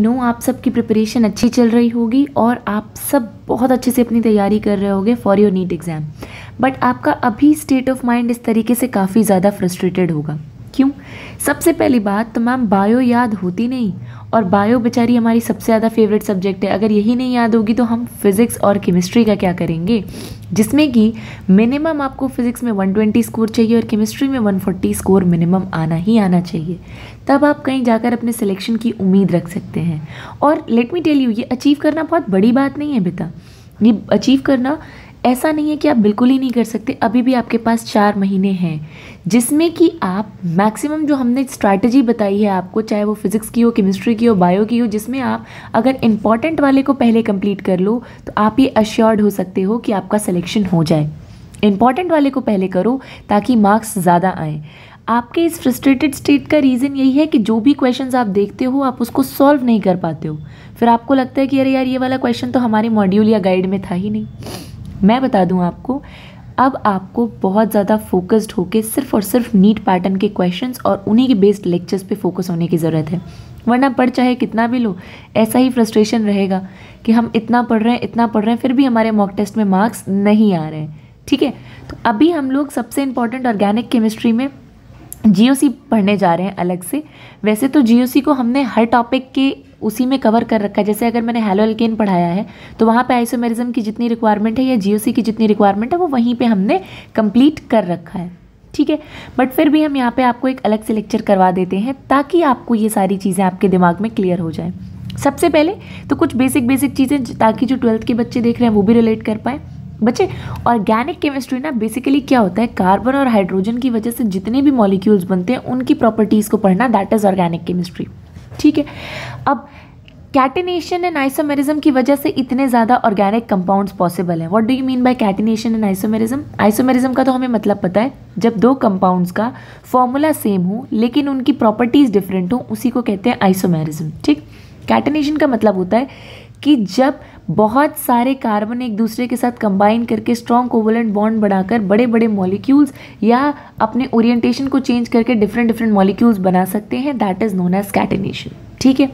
No आप सबकी preparation अच्छी चल रही होगी और आप सब बहुत अच्छे से अपनी तैयारी कर रहे होंगे for your NEET exam but आपका अभी स्टेट ऑफ माइंड इस तरीके से काफ़ी ज़्यादा फ्रस्ट्रेटेड होगा क्यों सबसे पहली बात तो मैम बायो याद होती नहीं और बायो बेचारी हमारी सबसे ज़्यादा फेवरेट सब्जेक्ट है अगर यही नहीं याद होगी तो हम फिज़िक्स और केमिस्ट्री का क्या करेंगे जिसमें कि मिनिमम आपको फिज़िक्स में 120 स्कोर चाहिए और केमिस्ट्री में 140 स्कोर मिनिमम आना ही आना चाहिए तब आप कहीं जाकर अपने सिलेक्शन की उम्मीद रख सकते हैं और लेट मी टेल यू ये अचीव करना बहुत बड़ी बात नहीं है बेटा ये अचीव करना ऐसा नहीं है कि आप बिल्कुल ही नहीं कर सकते अभी भी आपके पास चार महीने हैं जिसमें कि आप मैक्सिमम जो हमने स्ट्रैटेजी बताई है आपको चाहे वो फिज़िक्स की हो केमिस्ट्री की हो बायो की हो जिसमें आप अगर इम्पॉर्टेंट वाले को पहले कंप्लीट कर लो तो आप ये अश्योर्ड हो सकते हो कि आपका सिलेक्शन हो जाए इम्पॉर्टेंट वाले को पहले करो ताकि मार्क्स ज़्यादा आएँ आपके इस फ्रस्ट्रेटेड स्टेट का रीज़न यही है कि जो भी क्वेश्चन आप देखते हो आप उसको सॉल्व नहीं कर पाते हो फिर आपको लगता है कि अरे यार ये वाला क्वेश्चन तो हमारे मॉड्यूल या गाइड में था ही नहीं मैं बता दूं आपको अब आपको बहुत ज़्यादा फोकस्ड होकर सिर्फ और सिर्फ नीट पैटर्न के क्वेश्चंस और उन्हीं के बेस्ड लेक्चर्स पे फोकस होने की ज़रूरत है वरना पढ़ चाहे कितना भी लो ऐसा ही फ्रस्ट्रेशन रहेगा कि हम इतना पढ़ रहे हैं इतना पढ़ रहे हैं फिर भी हमारे मॉक टेस्ट में मार्क्स नहीं आ रहे हैं ठीक है तो अभी हम लोग सबसे इम्पॉर्टेंट ऑर्गेनिक केमिस्ट्री में जी पढ़ने जा रहे हैं अलग से वैसे तो जी को हमने हर टॉपिक के उसी में कवर कर रखा है जैसे अगर मैंने हेलो एल्केन पढ़ाया है तो वहाँ पे आइसोमेरिज्म की जितनी रिक्वायरमेंट है या जीओसी की जितनी रिक्वायरमेंट है वो वहीं पे हमने कंप्लीट कर रखा है ठीक है बट फिर भी हम यहाँ पे आपको एक अलग से लेक्चर करवा देते हैं ताकि आपको ये सारी चीज़ें आपके दिमाग में क्लियर हो जाए सबसे पहले तो कुछ बेसिक बेसिक चीज़ें ताकि जो ट्वेल्थ के बच्चे देख रहे हैं वो भी रिलेट कर पाएँ बच्चे ऑर्गेनिक केमिस्ट्री ना बेसिकली क्या होता है कार्बन और हाइड्रोजन की वजह से जितने भी मॉलिक्यूल्स बनते हैं उनकी प्रॉपर्टीज़ को पढ़ना दैट इज़ ऑर्गेनिक केमिस्ट्री ठीक है अब कैटिनेशन एंड आइसोमेरिज्म की वजह से इतने ज़्यादा ऑर्गेनिक कंपाउंड्स पॉसिबल हैं what do you mean by catenation and isomerism isomerism का तो हमें मतलब पता है जब दो कंपाउंड्स का फॉर्मूला सेम हो लेकिन उनकी प्रॉपर्टीज़ डिफरेंट हो उसी को कहते हैं आइसोमेरिज्म ठीक कैटिनेशन का मतलब होता है कि जब बहुत सारे कार्बन एक दूसरे के साथ कंबाइन करके स्ट्रॉन्ग कोवलेंट बॉन्ड बढ़ाकर बड़े बड़े मॉलिक्यूल्स या अपने ओरिएंटेशन को चेंज करके डिफरेंट डिफरेंट मॉलिक्यूल्स बना सकते हैं that is known as catenation ठीक है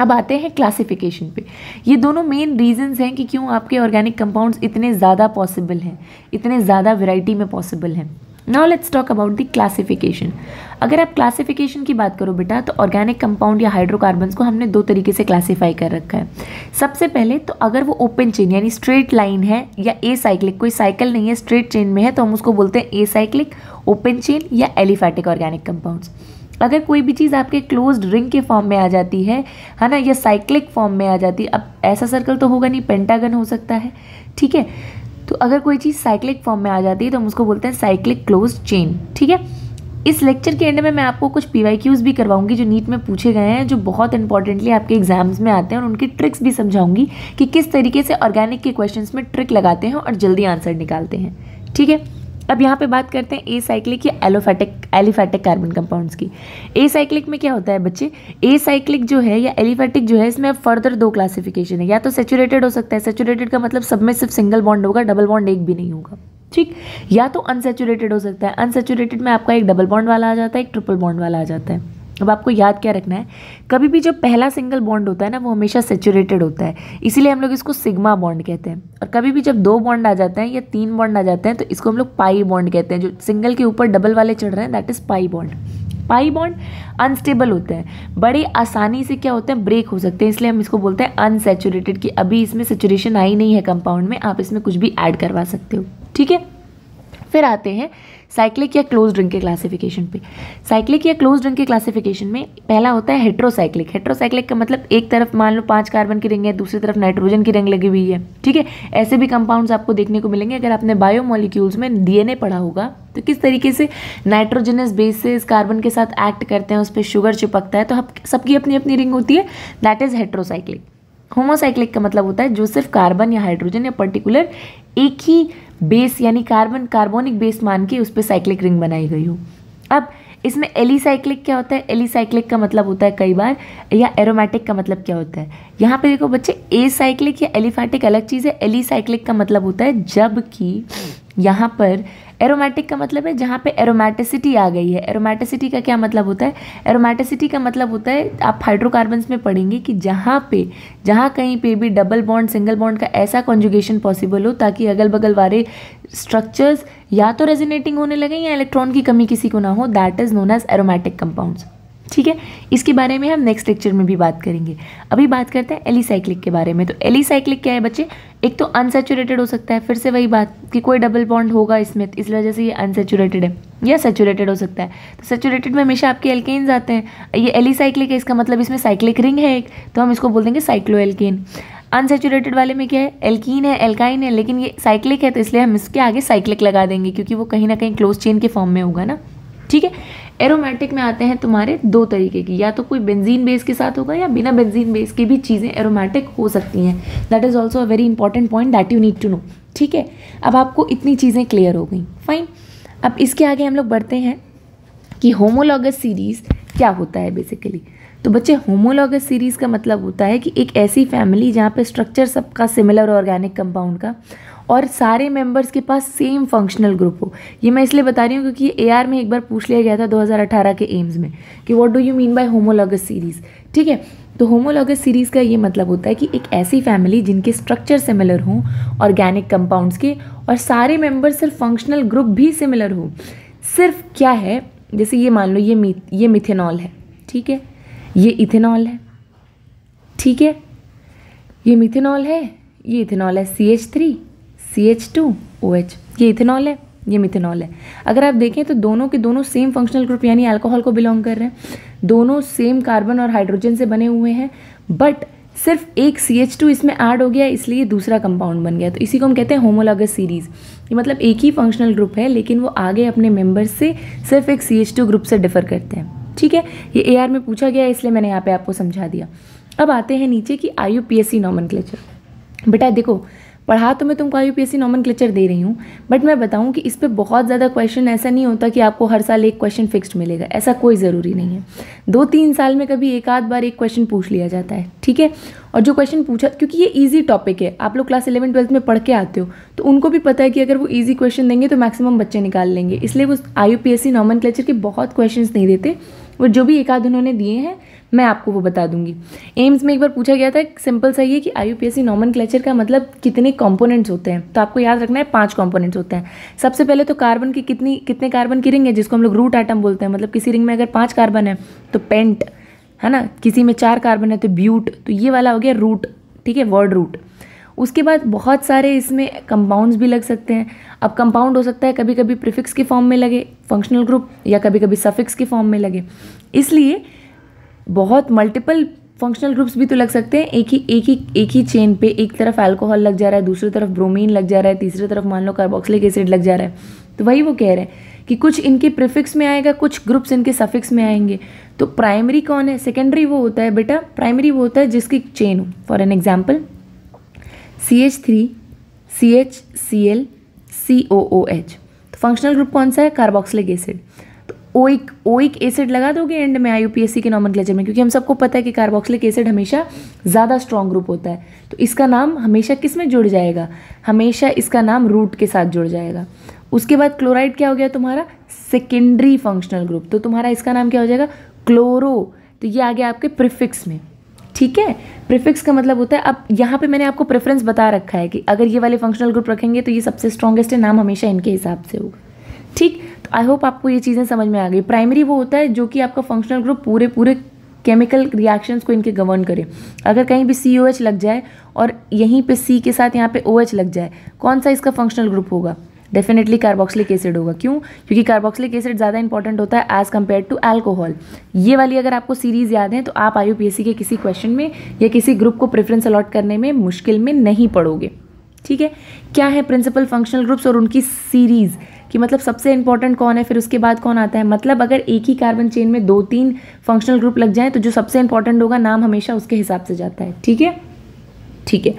अब आते हैं क्लासिफिकेशन पे ये दोनों मेन रीजंस हैं कि क्यों आपके ऑर्गेनिक कंपाउंड्स इतने ज़्यादा पॉसिबल हैं इतने ज़्यादा वैरायटी में पॉसिबल हैं now let's talk about the classification अगर आप क्लासिफिकेशन की बात करो बेटा तो ऑर्गेनिक कंपाउंड या हाइड्रोकार्बन्स को हमने दो तरीके से क्लासीफाई कर रखा है सबसे पहले तो अगर वो ओपन चेन यानी स्ट्रेट लाइन है या ए साइक्लिक कोई साइकिल नहीं है स्ट्रेट चेन में है तो हम उसको बोलते हैं ए साइक्लिक ओपन चेन या एलिफैटिक ऑर्गेनिक कंपाउंड्स अगर कोई भी चीज़ आपके क्लोज्ड रिंग के फॉर्म में आ जाती है है ना या साइक्लिक फॉर्म में आ जाती है अब ऐसा सर्कल तो होगा नहीं पेंटागन हो सकता है ठीक है तो अगर कोई चीज़ साइक्लिक फॉर्म में आ जाती है तो हम उसको बोलते हैं साइक्लिक क्लोज चेन ठीक है इस लेक्चर के एंड में मैं आपको कुछ पी भी करवाऊंगी जो नीट में पूछे गए हैं जो बहुत इंपॉर्टेंटली आपके एग्जाम्स में आते हैं और उनकी ट्रिक्स भी समझाऊंगी कि किस तरीके से ऑर्गेनिक के क्वेश्चंस में ट्रिक लगाते हैं और जल्दी आंसर निकालते हैं ठीक है अब यहाँ पे बात करते हैं ए साइक्लिक या एलोफैटिक एलिफैटिक कार्बन कंपाउंड्स की ए साइक्लिक में क्या होता है बच्चे ए साइक्लिक जो है या एलिफैटिक जो है इसमें फर्दर दो क्लासिफिकेशन है या तो सेचुरेटेड हो सकता है सेचुरेटेड का मतलब सब में सिर्फ सिंगल बॉन्ड होगा डबल बॉन्ड एक भी नहीं होगा ठीक या तो अनसेचुरेटेड हो सकता है अनसेचुरेटेड में आपका एक डबल बॉन्ड वाला आ जाता है एक ट्रिपल बॉन्ड वाला आ जाता है अब आपको याद क्या रखना है कभी भी जो पहला सिंगल बॉन्ड होता है ना वो हमेशा सेचुरेटेड होता है इसीलिए हम लोग इसको सिग्मा बॉन्ड कहते हैं और कभी भी जब दो बॉन्ड आ जाते हैं या तीन बॉन्ड आ जाते हैं तो इसको हम लोग पाई बॉन्ड कहते हैं जो सिंगल के ऊपर डबल वाले चढ़ रहे हैं that is pi bond pi bond unstable होते हैं बड़े आसानी से क्या होते हैं ब्रेक हो सकते हैं इसलिए हम इसको बोलते हैं अनसेचुरेटेड कि अभी इसमें सेचुरेशन आई नहीं है कंपाउंड में आप इसमें कुछ भी ऐड करवा सकते हो ठीक है फिर आते हैं साइक्लिक या क्लोज रिंग के क्लासिफिकेशन पे साइक्लिक या क्लोज रिंग के क्लासिफिकेशन में पहला होता है हेट्रोसाइक्लिक हेट्रोसाइक्लिक का मतलब एक तरफ मान लो पांच कार्बन की रिंग है दूसरी तरफ नाइट्रोजन की रिंग लगी हुई है ठीक है ऐसे भी कंपाउंड्स आपको देखने को मिलेंगे अगर आपने बायोमोलिक्यूल्स में डीएनए पढ़ा होगा तो किस तरीके से नाइट्रोजनस बेसिस कार्बन के साथ एक्ट करते हैं उस पर शुगर चिपकता है तो सबकी अपनी अपनी रिंग होती है दैट इज़ हेट्रोसाइक्लिक होमोसाइक्लिक का मतलब होता है जो सिर्फ कार्बन या हाइड्रोजन या पर्टिकुलर एक ही बेस यानी कार्बन कार्बोनिक बेस मान के उस पर साइक्लिक रिंग बनाई गई हो अब इसमें एलिसाइक्लिक क्या होता है एलिसाइक्लिक का मतलब होता है कई बार या एरोमेटिक का मतलब क्या होता है यहाँ पे देखो बच्चे ए साइक्लिक या एलिफैटिक अलग चीज़ है एलिसाइक्लिक का मतलब होता है जबकि यहाँ पर एरोमेटिक का मतलब है जहाँ पे एरोमेटिसिटी आ गई है एरोमेटिसिटी का क्या मतलब होता है एरोमेटिसिटी का मतलब होता है आप हाइड्रोकार्बन्स में पढ़ेंगे कि जहाँ पे जहाँ कहीं पे भी डबल बॉन्ड सिंगल बॉन्ड का ऐसा कॉन्जुगेशन पॉसिबल हो ताकि अगल बगल वाले स्ट्रक्चर्स या तो रेजिनेटिंग होने लगे या इलेक्ट्रॉन की कमी किसी को ना हो that is known as aromatic compounds ठीक है इसके बारे में हम नेक्स्ट लेक्चर में भी बात करेंगे अभी बात करते हैं एलिसाइक्लिक के बारे में तो एलिसाइक्लिक क्या है बच्चे एक तो अनसेचुरेटेड हो सकता है फिर से वही बात कि कोई डबल बॉन्ड होगा इसमें इस वजह से ये अनसेचुरेटेड है या सेचुरेटेड हो सकता है तो सेचुरेटेड में हमेशा आपके एल्केन्स आते हैं ये एलिसाइक्लिक है इसका मतलब इसमें साइक्लिक रिंग है एक तो हम इसको बोल देंगे साइक्लो एल्केन अनसेचुरेटेड वाले में क्या है एल्कीन है एल्काइन है लेकिन ये साइक्लिक है तो इसलिए हम इसके आगे साइक्लिक लगा देंगे क्योंकि वो कहीं ना कहीं क्लोज चेन के फॉर्म में होगा ना ठीक है एरोमेटिक में आते हैं तुम्हारे दो तरीके की या तो कोई बेंजीन बेस के साथ होगा या बिना बेंजीन बेस के भी चीज़ें एरोमेटिक हो सकती हैं that is also a very important point that you need to know ठीक है अब आपको इतनी चीज़ें क्लियर हो गई फाइन अब इसके आगे हम लोग बढ़ते हैं कि होमोलॉगस सीरीज़ क्या होता है बेसिकली तो बच्चे होमोलॉगस सीरीज़ का मतलब होता है कि एक ऐसी फैमिली जहाँ पे स्ट्रक्चर सबका सिमिलर ऑर्गेनिक कंपाउंड का और सारे मेंबर्स के पास सेम फंक्शनल ग्रुप हो ये मैं इसलिए बता रही हूँ क्योंकि ए आर में एक बार पूछ लिया गया था 2018 के एम्स में कि what do you mean by homologous series ठीक है तो होमोलॉगस सीरीज़ का ये मतलब होता है कि एक ऐसी फैमिली जिनके स्ट्रक्चर सिमिलर हों ऑर्गेनिक कंपाउंड्स के और सारे मेंबर सिर्फ फंक्शनल ग्रुप भी सिमिलर हो सिर्फ क्या है जैसे ये मान लो ये ये मिथेनॉल है ठीक है ये इथेनॉल है ठीक है ये मिथेनॉल है ये इथेनॉल है C H three C H two O H ये इथेनॉल है ये मिथेनॉल है अगर आप देखें तो दोनों के दोनों सेम फंक्शनल ग्रुप यानी अल्कोहल को बिलोंग कर रहे हैं दोनों सेम कार्बन और हाइड्रोजन से बने हुए हैं बट सिर्फ एक सी एच टू इसमें ऐड हो गया इसलिए दूसरा कंपाउंड बन गया तो इसी को हम कहते हैं होमोलॉगस सीरीज़ ये मतलब एक ही फंक्शनल ग्रुप है लेकिन वो आगे अपने मेंबर्स से सिर्फ एक सी एच टू ग्रुप से डिफर करते हैं ठीक है ये ए आर में पूछा गया है इसलिए मैंने यहाँ पे आपको समझा दिया अब आते हैं नीचे कि I U P S C nomenclature बेटा देखो पढ़ा तो मैं तुमको आई यू नॉमन क्लिचर दे रही हूँ बट मैं बताऊँ कि इस पर बहुत ज़्यादा क्वेश्चन ऐसा नहीं होता कि आपको हर साल एक क्वेश्चन फिक्स्ड मिलेगा ऐसा कोई ज़रूरी नहीं है दो तीन साल में कभी एक आध बार एक क्वेश्चन पूछ लिया जाता है ठीक है और जो क्वेश्चन पूछा क्योंकि ये ईजी टॉपिक है आप लोग क्लास इलेवन ट्वेल्थ में पढ़ के आते हो तो उनको भी पता है कि अगर वो ईजी क्वेश्चन देंगे तो मैक्सिमम बच्चे निकाल लेंगे इसलिए वो आई यू नॉमन क्लेचर के बहुत क्वेश्चन नहीं देते और जो भी एक आध उन्होंने दिए हैं मैं आपको वो बता दूंगी एम्स में एक बार पूछा गया था सिंपल सा ये कि आई यू पी का मतलब कितने कॉम्पोनेंट्स होते हैं तो आपको याद रखना है पाँच कॉम्पोनेंट्स होते हैं सबसे पहले तो कार्बन की कितनी कितने कार्बन की रिंग है जिसको हम लोग रूट आइटम बोलते हैं मतलब किसी रिंग में अगर पाँच कार्बन है तो पेंट है ना किसी में चार कार्बन है तो ब्यूट तो ये वाला हो गया रूट ठीक है वर्ड रूट उसके बाद बहुत सारे इसमें कंपाउंड्स भी लग सकते हैं अब कंपाउंड हो सकता है कभी कभी प्रिफिक्स के फॉर्म में लगे फंक्शनल ग्रुप या कभी कभी सफिक्स के फॉर्म में लगे इसलिए बहुत मल्टीपल फंक्शनल ग्रुप्स भी तो लग सकते हैं एक ही एक ही एक ही चेन पे एक तरफ अल्कोहल लग जा रहा है दूसरी तरफ ब्रोमीन लग जा रहा है तीसरी तरफ मान लो कार्बोक्सिलिक एसिड लग जा रहा है तो वही वो कह रहे हैं कि कुछ इनके प्रिफिक्स में आएगा कुछ ग्रुप्स इनके सफिक्स में आएंगे तो प्राइमरी कौन है सेकेंडरी वो होता है बेटा प्राइमरी वो होता है जिसकी चेन हो for an example C H three C H C L C O O H तो फंक्शनल ग्रुप कौन सा है कार्बोक्सिलिक एसिड तो ओइक ओइक एसिड लगा दोगे एंड में आईयूपीएससी के नॉमन क्लेचर में क्योंकि हम सबको पता है कि कार्बोक्सिलिक एसिड हमेशा ज़्यादा स्ट्रॉन्ग ग्रुप होता है तो इसका नाम हमेशा किस में जुड़ जाएगा हमेशा इसका नाम रूट के साथ जुड़ जाएगा उसके बाद क्लोराइड क्या हो गया तुम्हारा सेकेंडरी फंक्शनल ग्रुप तो तुम्हारा इसका नाम क्या हो जाएगा क्लोरो तो ये आ गया आपके प्रिफिक्स में ठीक है प्रिफिक्स का मतलब होता है अब यहाँ पे मैंने आपको प्रेफरेंस बता रखा है कि अगर ये वाले फंक्शनल ग्रुप रखेंगे तो ये सबसे स्ट्रॉन्गेस्ट है नाम हमेशा इनके हिसाब से होगा ठीक तो आई होप आपको ये चीज़ें समझ में आ गई प्राइमरी वो होता है जो कि आपका फंक्शनल ग्रुप पूरे पूरे केमिकल रिएक्शंस को इनके गवर्न करे अगर कहीं भी सी लग जाए और यहीं पे सी के साथ यहाँ पे ओ OH लग जाए कौन सा इसका फंक्शनल ग्रुप होगा डेफिनेटली कार्बोक्सिलिक एसिड होगा क्यों क्योंकि कार्बोक्सिलिक एसिड ज़्यादा इंपॉर्टेंट होता है एज कम्पेयर टू एल्कोहल ये वाली अगर आपको सीरीज याद है तो आप आई के किसी क्वेश्चन में या किसी ग्रुप को प्रेफरेंस अलॉट करने में मुश्किल में नहीं पड़ोगे ठीक है क्या है प्रिंसिपल फंक्शनल ग्रुप्स और उनकी सीरीज़ कि मतलब सबसे इंपॉर्टेंट कौन है फिर उसके बाद कौन आता है मतलब अगर एक ही कार्बन चेन में दो तीन फंक्शनल ग्रुप लग जाए तो जो सबसे इंपॉर्टेंट होगा नाम हमेशा उसके हिसाब से जाता है ठीक है ठीक है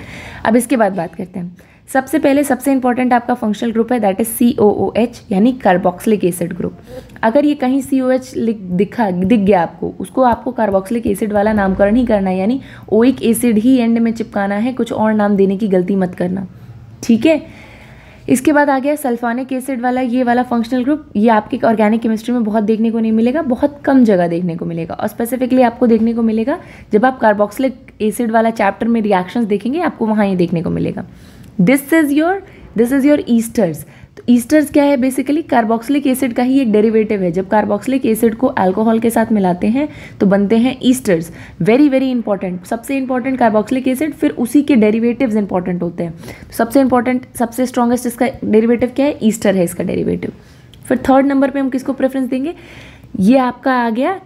अब इसके बाद बात करते हैं सबसे पहले सबसे इंपॉर्टेंट आपका फंक्शनल ग्रुप है that is C O O H यानी कार्बोक्सिलिक एसिड ग्रुप अगर ये कहीं सी ओ एच लिख दिखा दिख गया आपको उसको आपको कार्बोक्सिलिक एसिड वाला नामकरण ही करना है यानी ओइक एसिड ही एंड में चिपकाना है कुछ और नाम देने की गलती मत करना ठीक है इसके बाद आ गया सल्फानिक एसिड वाला ये वाला फंक्शनल ग्रुप ये आपके ऑर्गेनिक केमिस्ट्री में बहुत देखने को नहीं मिलेगा बहुत कम जगह देखने को मिलेगा और स्पेसिफिकली आपको देखने को मिलेगा जब आप कार्बोक्सिलिक एसिड वाला चैप्टर में रिएक्शंस देखेंगे आपको वहाँ ये देखने को मिलेगा this is your this is your esters तो ईस्टर्स क्या है बेसिकली कार्बोक्सिलिक एसिड का ही एक डेरिवेटिव है जब कार्बोक्सिलिक एसिड को अल्कोहल के साथ मिलाते हैं तो बनते हैं ईस्टर्स वेरी वेरी इंपॉर्टेंट सबसे इंपॉर्टेंट कार्बोक्सिलिक एसिड फिर उसी के डेरिवेटिव्स इंपॉर्टेंट होते हैं तो सबसे इंपॉर्टेंट सबसे स्ट्रॉगेस्ट इसका डेरिवेटिव क्या है ईस्टर है इसका डेरिवेटिव फिर थर्ड नंबर पर हम किसको प्रेफरेंस देंगे ये आपका आ गया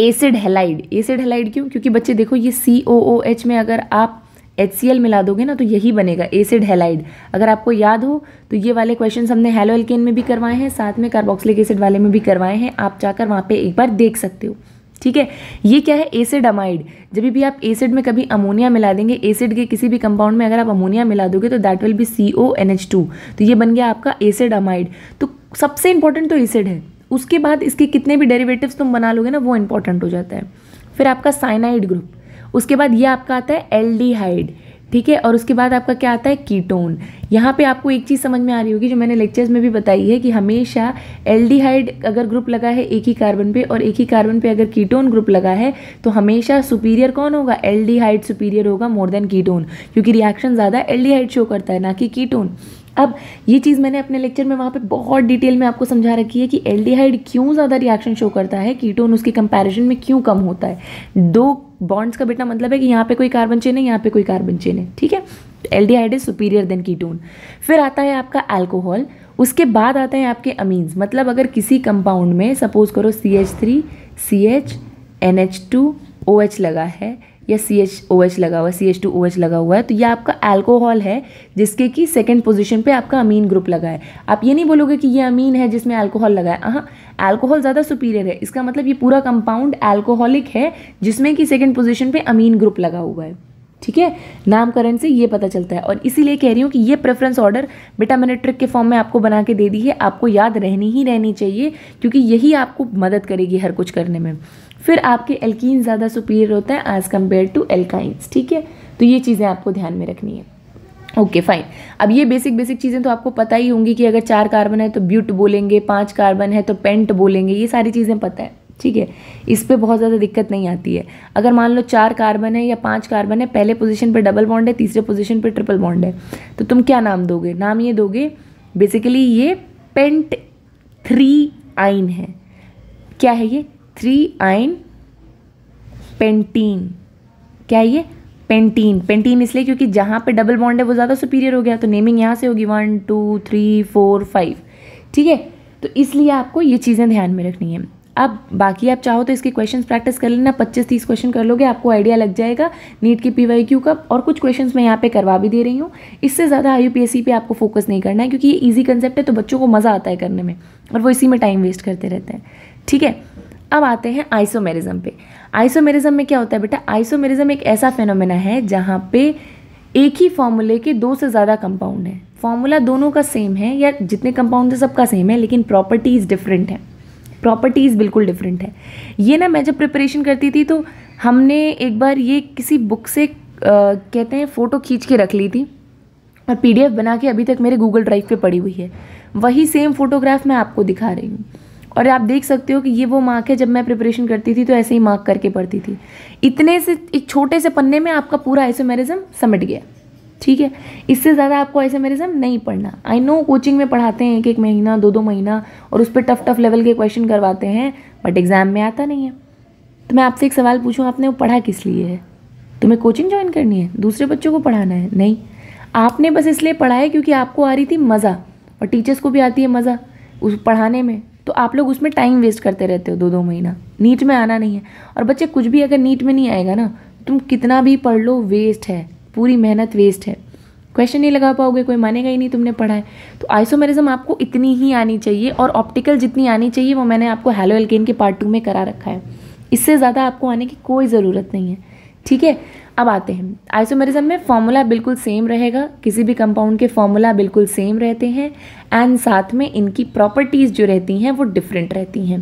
एसिड हेलाइड एसिड हेलाइड क्यों क्योंकि बच्चे देखो ये सी ओ ओ एच में अगर आप एच मिला दोगे ना तो यही बनेगा एसिड हेलाइड अगर आपको याद हो तो ये वाले क्वेश्चन हमने हेलो एल्केन में भी करवाए हैं साथ में कार्बोक्सिलिक एसिड वाले में भी करवाए हैं आप जाकर वहाँ पर एक बार देख सकते हो ठीक है ये क्या है एसिड अमाइड जब भी आप एसिड में कभी अमोनिया मिला देंगे एसिड के किसी भी कंपाउंड में अगर आप अमोनिया मिला दोगे तो that will be C O N H two तो ये बन गया आपका एसिड अमाइड तो सबसे इंपॉर्टेंट तो एसिड है उसके बाद इसके कितने भी डेरिवेटिव्स तुम बना लोगे ना वो इंपॉर्टेंट हो जाता है फिर आपका साइनाइड ग्रुप उसके बाद ये आपका आता है एल्डिहाइड ठीक है और उसके बाद आपका क्या आता है कीटोन यहाँ पे आपको एक चीज़ समझ में आ रही होगी जो मैंने लेक्चर्स में भी बताई है कि हमेशा एल्डिहाइड अगर ग्रुप लगा है एक ही कार्बन पे और एक ही कार्बन पे अगर कीटोन ग्रुप लगा है तो हमेशा सुपीरियर कौन होगा एल्डिहाइड सुपीरियर होगा मोर देन कीटोन क्योंकि रिएक्शन ज़्यादा एल्डिहाइड शो करता है ना कि कीटोन अब ये चीज़ मैंने अपने लेक्चर में वहाँ पे बहुत डिटेल में आपको समझा रखी है कि एल्डिहाइड क्यों ज़्यादा रिएक्शन शो करता है कीटोन उसके कंपैरिजन में क्यों कम होता है दो बॉन्ड्स का बेटा मतलब है कि यहाँ पे कोई कार्बन चेन है यहाँ पे कोई कार्बन चेन है ठीक है aldehyde is superior than ketone फिर आता है आपका एल्कोहल उसके बाद आते हैं आपके अमीन्स मतलब अगर किसी कंपाउंड में सपोज करो C H three C H N H two O H लगा है या सी एच ओ एच लगा हुआ है C H two O H लगा हुआ है तो ये आपका अल्कोहल है जिसके कि सेकेंड पोजीशन पे आपका अमीन ग्रुप लगा है आप ये नहीं बोलोगे कि ये अमीन है जिसमें अल्कोहल लगा है हाँ अल्कोहल ज़्यादा सुपीरियर है इसका मतलब ये पूरा कंपाउंड अल्कोहलिक है जिसमें कि सेकेंड पोजिशन पर अमीन ग्रुप लगा हुआ है ठीक है नामकरण से ये पता चलता है और इसीलिए कह रही हूँ कि ये प्रेफरेंस ऑर्डर बेटा मैंने ट्रिक के फॉर्म में आपको बना के दे दी है आपको याद रहनी ही रहनी चाहिए क्योंकि यही आपको मदद करेगी हर कुछ करने में फिर आपके एल्कीन ज़्यादा सुपीरियर होता है एज़ कम्पेयर टू एल्काइंस ठीक है तो ये चीज़ें आपको ध्यान में रखनी है ओके okay, फाइन अब ये बेसिक बेसिक चीज़ें तो आपको पता ही होंगी कि अगर चार कार्बन है तो ब्यूट बोलेंगे पांच कार्बन है तो पेंट बोलेंगे ये सारी चीज़ें पता है ठीक है इस पर बहुत ज़्यादा दिक्कत नहीं आती है अगर मान लो चार कार्बन है या पांच कार्बन है पहले पोजीशन पे डबल बॉन्ड है तीसरे पोजीशन पे ट्रिपल बॉन्ड है तो तुम क्या नाम दोगे नाम ये दोगे बेसिकली ये पेंट थ्री आइन है क्या है ये थ्री आइन पेंटीन क्या ये पेंटीन पेंटीन इसलिए क्योंकि जहाँ पे डबल बॉन्ड है वो ज़्यादा सुपीरियर हो गया तो नेमिंग यहाँ से होगी one two three four five ठीक है तो इसलिए आपको ये चीज़ें ध्यान में रखनी है अब बाकी आप चाहो तो इसके क्वेश्चन प्रैक्टिस कर लेना पच्चीस तीस क्वेश्चन कर लोगे आपको आइडिया लग जाएगा नीट के पी वाई क्यू का और कुछ क्वेश्चन मैं यहाँ पे करवा भी दे रही हूँ इससे ज़्यादा आई पे आपको फोकस नहीं करना है क्योंकि ये ईजी कंसेप्ट है तो बच्चों को मज़ा आता है करने में और वो इसी में टाइम वेस्ट करते रहते हैं ठीक है अब आते हैं आइसोमेरिज्म पे आइसोमेरिज्म में क्या होता है बेटा आइसोमेरिज्म एक ऐसा फेनोमेना है जहाँ पे एक ही फॉर्मूले के दो से ज़्यादा कंपाउंड हैं फॉर्मूला दोनों का सेम है या जितने कंपाउंड है सबका सेम है लेकिन प्रॉपर्टीज़ डिफरेंट है प्रॉपर्टीज़ बिल्कुल डिफरेंट है ये ना मैं जब प्रिपरेशन करती थी तो हमने एक बार ये किसी बुक से आ, कहते हैं फ़ोटो खींच के रख ली थी और पीडीएफ बना के अभी तक मेरे गूगल ड्राइव पे पड़ी हुई है वही सेम फोटोग्राफ मैं आपको दिखा रही हूँ और आप देख सकते हो कि ये वो मार्क है जब मैं प्रिपरेशन करती थी तो ऐसे ही मार्क करके पढ़ती थी इतने से एक छोटे से पन्ने में आपका पूरा ऐसे समट गया ठीक है इससे ज़्यादा आपको ऐसे मेरिज्म नहीं पढ़ना आई नो कोचिंग में पढ़ाते हैं एक एक महीना दो दो महीना और उस पर टफ टफ लेवल के क्वेश्चन करवाते हैं बट एग्ज़ाम में आता नहीं है तो मैं आपसे एक सवाल पूछूँ आपने वो पढ़ा किस लिए है तुम्हें कोचिंग ज्वाइन करनी है दूसरे बच्चों को पढ़ाना है नहीं आपने बस इसलिए पढ़ा है क्योंकि आपको आ रही थी मज़ा और टीचर्स को भी आती है मज़ा उस पढ़ाने में तो आप लोग उसमें टाइम वेस्ट करते रहते हो दो दो महीना नीट में आना नहीं है और बच्चे कुछ भी अगर नीट में नहीं आएगा ना तुम कितना भी पढ़ लो वेस्ट है पूरी मेहनत वेस्ट है क्वेश्चन नहीं लगा पाओगे कोई मानेगा ही नहीं तुमने पढ़ा है तो आइसोमेरिज्म आपको इतनी ही आनी चाहिए और ऑप्टिकल जितनी आनी चाहिए वो मैंने आपको हेलो एल्केन के पार्ट टू में करा रखा है इससे ज़्यादा आपको आने की कोई ज़रूरत नहीं है ठीक है अब आते हैं आइसोमेरिज्म में फॉर्मूला बिल्कुल सेम रहेगा किसी भी कंपाउंड के फॉर्मूला बिल्कुल सेम रहते हैं एंड साथ में इनकी प्रॉपर्टीज़ जो रहती हैं वो डिफरेंट रहती हैं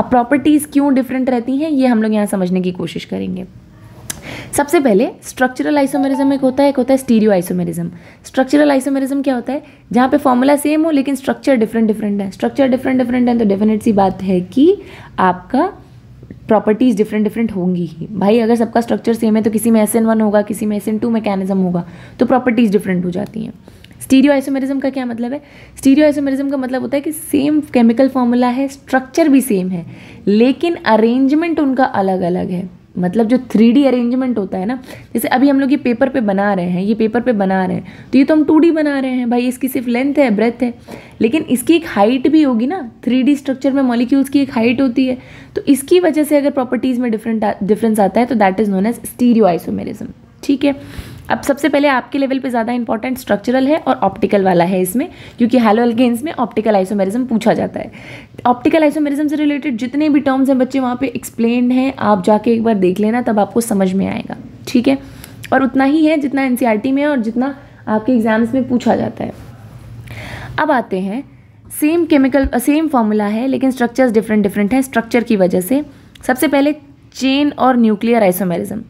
अब प्रॉपर्टीज़ क्यों डिफरेंट रहती हैं ये हम लोग यहाँ समझने की कोशिश करेंगे सबसे पहले स्ट्रक्चरल आइसोमेरिज्म एक होता है एक होता है स्टीरियो आइसोमेरिज्म स्ट्रक्चरल आइसोमेरिज्म क्या होता है जहाँ पे फॉर्मूला सेम हो लेकिन स्ट्रक्चर डिफरेंट डिफरेंट है स्ट्रक्चर डिफरेंट डिफरेंट है तो डेफिनेट सी बात है कि आपका प्रॉपर्टीज़ डिफरेंट डिफरेंट होंगी ही भाई अगर सबका स्ट्रक्चर सेम है तो किसी में एस एन वन होगा किसी में एस एन टू मैकेनिज्म होगा तो प्रॉपर्टीज़ डिफरेंट हो जाती हैं स्टीरियो आइसोमेरिज्म का क्या मतलब है स्टीरियो आइसोमेरिज्म का मतलब होता है कि सेम केमिकल फॉर्मूला है स्ट्रक्चर भी सेम है लेकिन अरेंजमेंट उनका अलग अलग है मतलब जो थ्री डी अरेंजमेंट होता है ना जैसे अभी हम लोग ये पेपर पे बना रहे हैं ये पेपर पे बना रहे हैं तो ये तो हम टू डी बना रहे हैं भाई इसकी सिर्फ लेंथ है ब्रेथ है लेकिन इसकी एक हाइट भी होगी ना थ्री डी स्ट्रक्चर में मॉलिक्यूल्स की एक हाइट होती है तो इसकी वजह से अगर प्रॉपर्टीज़ में डिफरेंट डिफरेंस आता है तो that is known as stereo ठीक है अब सबसे पहले आपके लेवल पे ज़्यादा इंपॉर्टेंट स्ट्रक्चरल है और ऑप्टिकल वाला है इसमें क्योंकि हेलो एल्गेन्स में ऑप्टिकल आइसोमेरिज्म पूछा जाता है ऑप्टिकल आइसोमेरिज्म से रिलेटेड जितने भी टर्म्स हैं बच्चे वहाँ पे एक्सप्लेन हैं आप जाके एक बार देख लेना तब आपको समझ में आएगा ठीक है और उतना ही है जितना एन e में और जितना आपके एग्ज़ाम्स में पूछा जाता है अब आते हैं सेम केमिकल सेम फॉर्मूला है लेकिन स्ट्रक्चर्स डिफरेंट डिफरेंट हैं स्ट्रक्चर की वजह से सबसे पहले चेन और न्यूक्लियर आइसोमेरिज्म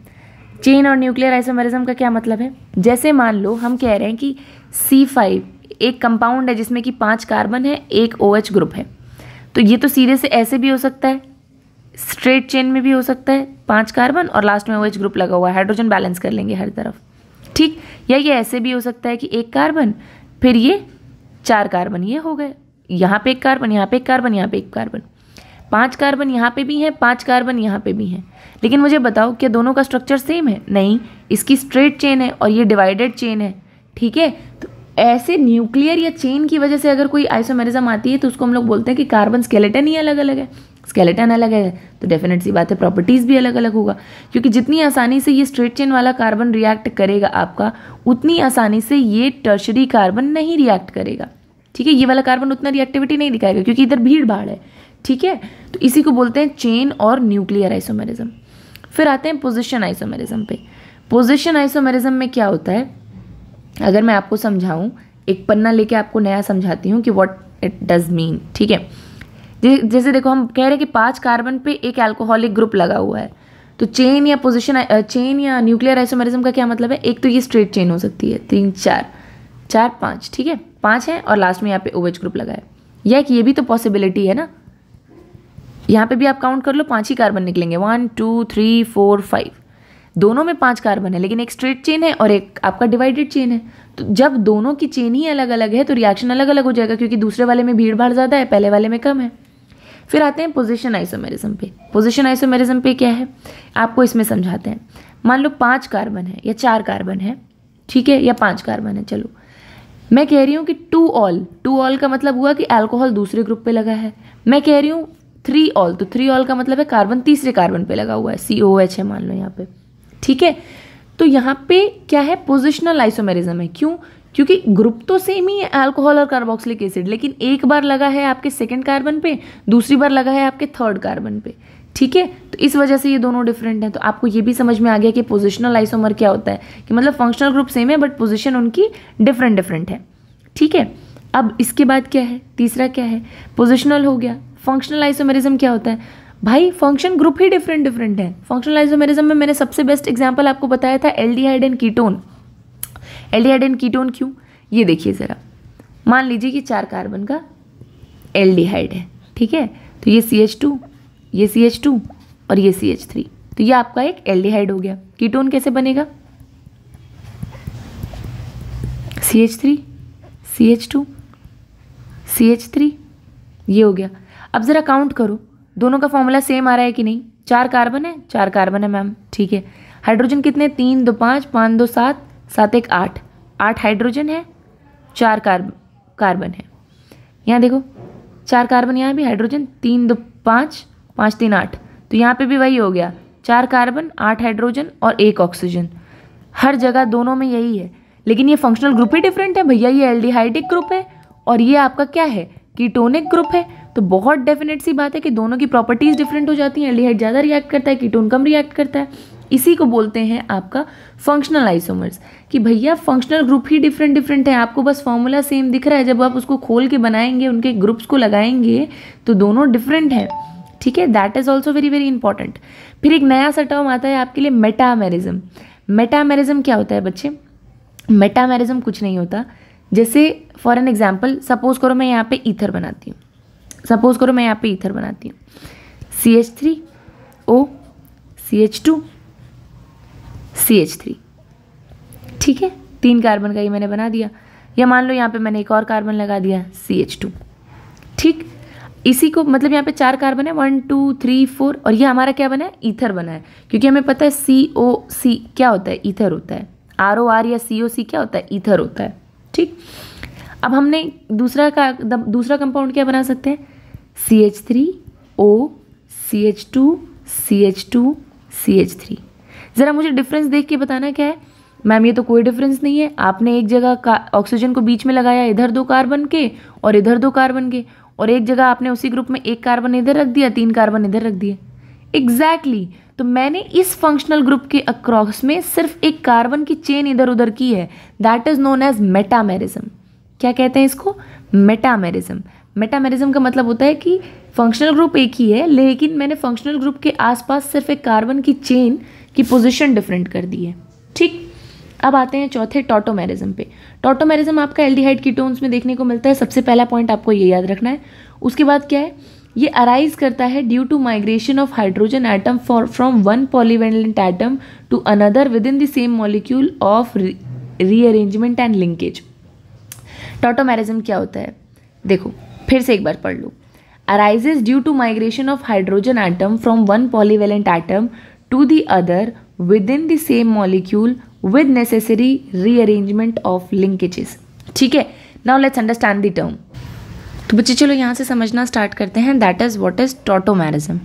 चेन और न्यूक्लियर आइसोमेरिज्म का क्या मतलब है जैसे मान लो हम कह रहे हैं कि सी फाइव एक कंपाउंड है जिसमें कि पांच कार्बन है एक ओ OH ग्रुप है तो ये तो सीधे से ऐसे भी हो सकता है स्ट्रेट चेन में भी हो सकता है पांच कार्बन और लास्ट में ओ OH ग्रुप लगा हुआ है हाइड्रोजन बैलेंस कर लेंगे हर तरफ ठीक या ये ऐसे भी हो सकता है कि एक कार्बन फिर ये चार कार्बन ये हो गए यहाँ पे एक कार्बन यहाँ पे एक कार्बन यहाँ पे एक कार्बन पांच कार्बन यहाँ पे भी हैं पांच कार्बन यहाँ पे भी हैं लेकिन मुझे बताओ क्या दोनों का स्ट्रक्चर सेम है नहीं इसकी स्ट्रेट चेन है और ये डिवाइडेड चेन है ठीक है तो ऐसे न्यूक्लियर या चेन की वजह से अगर कोई आइसोमेरिज्म आती है तो उसको हम लोग बोलते हैं कि कार्बन स्केलेटन ही अलग अलग है स्केलेटन अलग है तो डेफिनेट सी बात है प्रॉपर्टीज़ भी अलग अलग होगा क्योंकि जितनी आसानी से ये स्ट्रेट चेन वाला कार्बन रिएक्ट करेगा आपका उतनी आसानी से ये टर्शरी कार्बन नहीं रिएक्ट करेगा ठीक है ये वाला कार्बन उतना रिएक्टिविटी नहीं दिखाएगा क्योंकि इधर भीड़ भाड़ है ठीक है तो इसी को बोलते हैं चेन और न्यूक्लियर आइसोमेरिज्म फिर आते हैं पोजिशन आइसोमेरिज्म पे पोजिशन आइसोमेरिज्म में क्या होता है अगर मैं आपको समझाऊं एक पन्ना लेके आपको नया समझाती हूँ कि वॉट इट डज मीन ठीक है जैसे देखो हम कह रहे हैं कि पांच कार्बन पे एक अल्कोहलिक ग्रुप लगा हुआ है तो चेन या पोजिशन चेन या न्यूक्लियर आइसोमेरिज्म का क्या मतलब है एक तो ये स्ट्रेट चेन हो सकती है तीन चार चार पाँच ठीक है पाँच है और लास्ट में यहाँ पे ओवेज OH ग्रुप लगा है या कि ये भी तो पॉसिबिलिटी है ना यहाँ पे भी आप काउंट कर लो पांच ही कार्बन निकलेंगे one two three four five दोनों में पांच कार्बन है लेकिन एक स्ट्रेट चेन है और एक आपका डिवाइडेड चेन है तो जब दोनों की चेन ही अलग अलग है तो रिएक्शन अलग अलग हो जाएगा क्योंकि दूसरे वाले में भीड़ भाड़ ज़्यादा है पहले वाले में कम है फिर आते हैं पोजिशन आइसोमेरिज्म पे पोजिशन आइसोमेरिज्म पे क्या है आपको इसमें समझाते हैं मान लो पाँच कार्बन है या चार कार्बन है ठीक है या पाँच कार्बन है चलो मैं कह रही हूँ कि टू ऑल टू ऑल का मतलब हुआ कि अल्कोहल दूसरे ग्रुप पे लगा है मैं कह रही हूँ थ्री ऑल तो थ्री ऑल का मतलब है कार्बन तीसरे कार्बन पे लगा हुआ है सी ओ एच है मान लो यहाँ पे ठीक है तो यहाँ पे क्या है पोजिशनल आइसोमेरिज्म है क्यों क्योंकि ग्रुप तो सेम ही है अल्कोहल और कार्बोक्सिलिक एसिड लेकिन एक बार लगा है आपके सेकेंड कार्बन पे दूसरी बार लगा है आपके थर्ड कार्बन पे ठीक है तो इस वजह से ये दोनों डिफरेंट हैं तो आपको ये भी समझ में आ गया कि पोजिशनल आइसोमर क्या होता है कि मतलब फंक्शनल ग्रुप सेम है बट पोजिशन उनकी डिफरेंट डिफरेंट है ठीक है अब इसके बाद क्या है तीसरा क्या है पोजिशनल हो गया फंक्शनल आइसोमेरिज्म क्या होता है भाई फंक्शन ग्रुप ही डिफरेंट डिफरेंट है फंक्शनल आइसोमेरिज्म में मैंने सबसे बेस्ट एग्जाम्पल आपको बताया था aldehyde and ketone aldehyde and ketone क्यों ये देखिए ज़रा मान लीजिए कि चार कार्बन का एल्डिहाइड है ठीक है तो ये सी एच टू ये सी एच टू और ये सी एच थ्री तो ये आपका एक एल्डिहाइड हो गया कीटोन कैसे बनेगा C H three C H two C H three ये हो गया अब ज़रा काउंट करो दोनों का फॉर्मूला सेम आ रहा है कि नहीं चार कार्बन है चार कार्बन है मैम ठीक है हाइड्रोजन कितने तीन दो पाँच पाँच दो सात सात एक आठ आठ हाइड्रोजन है चार कार्ब कार्बन है यहाँ देखो चार कार्बन यहाँ भी हाइड्रोजन तीन दो पाँच पाँच तीन आठ तो यहाँ पे भी वही हो गया चार कार्बन आठ हाइड्रोजन और एक ऑक्सीजन हर जगह दोनों में यही है लेकिन ये फंक्शनल ग्रुप ही डिफरेंट है भैया ये एल्डिहाइडिक ग्रुप है और ये आपका क्या है कीटोनिक ग्रुप है तो बहुत डेफिनेट सी बात है कि दोनों की प्रॉपर्टीज़ डिफरेंट हो जाती हैं एल्डिहाइड ज़्यादा रिएक्ट करता है कीटोन कम रिएक्ट करता है इसी को बोलते हैं आपका फंक्शनल आइसोमर्स कि भैया फंक्शनल ग्रुप ही डिफरेंट डिफरेंट है आपको बस फॉर्मूला सेम दिख रहा है जब आप उसको खोल के बनाएंगे उनके ग्रुप्स को लगाएंगे तो दोनों डिफरेंट हैं ठीक है that is also very very important फिर एक नया सा टर्म आता है आपके लिए मेटामेरिज्म मेटामेरिज्म क्या होता है बच्चे मेटामेरिज्म कुछ नहीं होता जैसे फॉर एन एग्जाम्पल सपोज करो मैं यहाँ पे ईथर बनाती हूँ सपोज करो मैं यहाँ पे ईथर बनाती हूँ C H three O C H two C H three ठीक है तीन कार्बन का ये मैंने बना दिया या मान लो यहाँ पे मैंने एक और कार्बन लगा दिया सी एच टू ठीक इसी को मतलब यहाँ पे चार कार्बन है वन टू थ्री फोर और ये हमारा क्या बना है ईथर बना है क्योंकि हमें पता है सी ओ सी क्या होता है ईथर होता है आर ओ आर या सी ओ सी क्या होता है ईथर होता है ठीक अब हमने दूसरा का दूसरा कंपाउंड क्या बना सकते हैं C H three O C H two C H two C H three ज़रा मुझे डिफरेंस देख के बताना क्या है मैम ये तो कोई डिफरेंस नहीं है आपने एक जगह ऑक्सीजन को बीच में लगाया इधर दो कार्बन के और इधर दो कार्बन के और एक जगह आपने उसी ग्रुप में एक कार्बन इधर रख दिया तीन कार्बन इधर रख दिए एग्जैक्टली exactly. तो मैंने इस फंक्शनल ग्रुप के अक्रॉस में सिर्फ एक कार्बन की चेन इधर उधर की है that is known as metamerism क्या कहते हैं इसको मेटामेरिज्म मेटामेरिज्म का मतलब होता है कि फंक्शनल ग्रुप एक ही है लेकिन मैंने फंक्शनल ग्रुप के आसपास सिर्फ एक कार्बन की चेन की पोजीशन डिफरेंट कर दी है ठीक अब आते हैं चौथे टोटोमेरिज्म पे टोटोमेरिज्म आपका एल्डिहाइड कीटोन्स में देखने को मिलता है सबसे पहला पॉइंट आपको ये याद रखना है उसके बाद क्या है ये अराइज करता है due to migration of hydrogen atom for from one polyvalent atom to another within the same molecule of rearrangement and linkage tautomerism क्या होता है देखो फिर से एक बार पढ़ लो arises due to migration of hydrogen atom from one polyvalent atom to the other within the same molecule with necessary rearrangement of linkages ठीक है now let's understand the term तो बच्चे चलो यहाँ से समझना स्टार्ट करते हैं that is what is tautomerism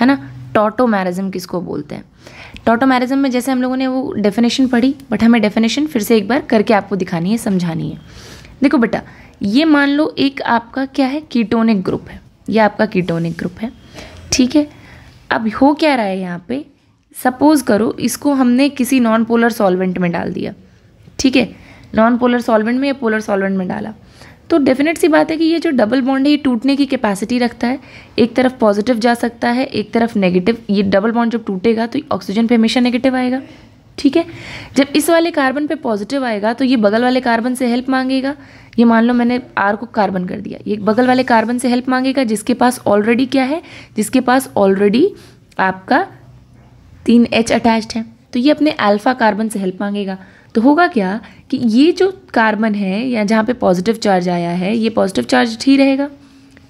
है ना टोटोमैरिज्म किसको बोलते हैं टोटोमैरिज्म में जैसे हम लोगों ने वो डेफिनेशन पढ़ी बट हमें डेफिनेशन फिर से एक बार करके आपको दिखानी है समझानी है देखो बेटा ये मान लो एक आपका क्या है कीटोनिक ग्रुप है ये आपका कीटोनिक ग्रुप है ठीक है अब हो क्या रहा है यहाँ पे सपोज़ करो इसको हमने किसी नॉन पोलर सॉल्वेंट में डाल दिया ठीक है नॉन पोलर सॉल्वेंट में या पोलर सॉल्वेंट में डाला तो डेफिनेट सी बात है कि ये जो डबल बॉन्ड है ये टूटने की कैपेसिटी रखता है एक तरफ पॉजिटिव जा सकता है एक तरफ नेगेटिव ये डबल बॉन्ड जब टूटेगा तो ऑक्सीजन पे हमेशा नेगेटिव आएगा ठीक है जब इस वाले कार्बन पे पॉजिटिव आएगा तो ये बगल वाले कार्बन से हेल्प मांगेगा ये मान लो मैंने आर को कार्बन कर दिया ये बगल वाले कार्बन से हेल्प मांगेगा जिसके पास ऑलरेडी क्या है जिसके पास ऑलरेडी आपका तीन एच अटैच्ड है तो ये अपने अल्फा कार्बन से हेल्प मांगेगा तो होगा क्या कि ये जो कार्बन है या जहाँ पे पॉजिटिव चार्ज आया है ये पॉजिटिव चार्ज ही रहेगा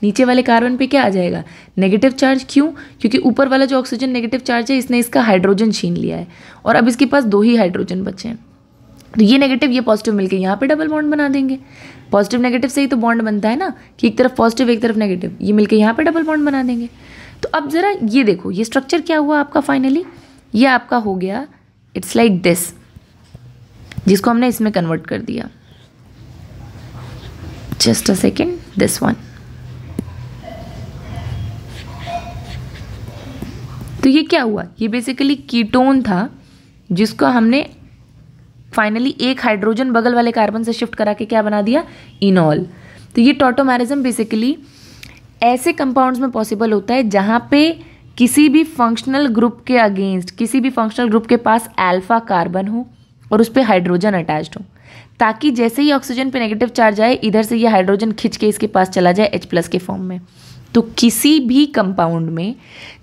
नीचे वाले कार्बन पे क्या आ जाएगा नेगेटिव चार्ज क्यों क्योंकि ऊपर वाला जो ऑक्सीजन नेगेटिव चार्ज है इसने इसका हाइड्रोजन छीन लिया है और अब इसके पास दो ही हाइड्रोजन बचे हैं तो ये नेगेटिव ये पॉजिटिव मिलकर यहाँ पे डबल बॉन्ड बना देंगे पॉजिटिव नेगेटिव से ही तो बॉन्ड बनता है ना कि एक तरफ पॉजिटिव एक तरफ नेगेटिव ये मिलकर यहाँ पे डबल बॉन्ड बना देंगे तो अब ज़रा ये देखो ये स्ट्रक्चर क्या हुआ आपका फाइनली ये आपका हो गया इट्स लाइक दिस जिसको हमने इसमें कन्वर्ट कर दिया just a second this one तो ये क्या हुआ ये बेसिकली कीटोन था जिसको हमने फाइनली एक हाइड्रोजन बगल वाले कार्बन से शिफ्ट करा के क्या बना दिया इनॉल तो ये टोटोमैरिज्म बेसिकली ऐसे कंपाउंड्स में पॉसिबल होता है जहाँ पे किसी भी फंक्शनल ग्रुप के अगेंस्ट किसी भी फंक्शनल ग्रुप के पास अल्फा कार्बन हो और उस पर हाइड्रोजन अटैच्ड हो ताकि जैसे ही ऑक्सीजन पे नेगेटिव चार्ज आए इधर से ये हाइड्रोजन खिंच के इसके पास चला जाए एच प्लस के फॉर्म में तो किसी भी कंपाउंड में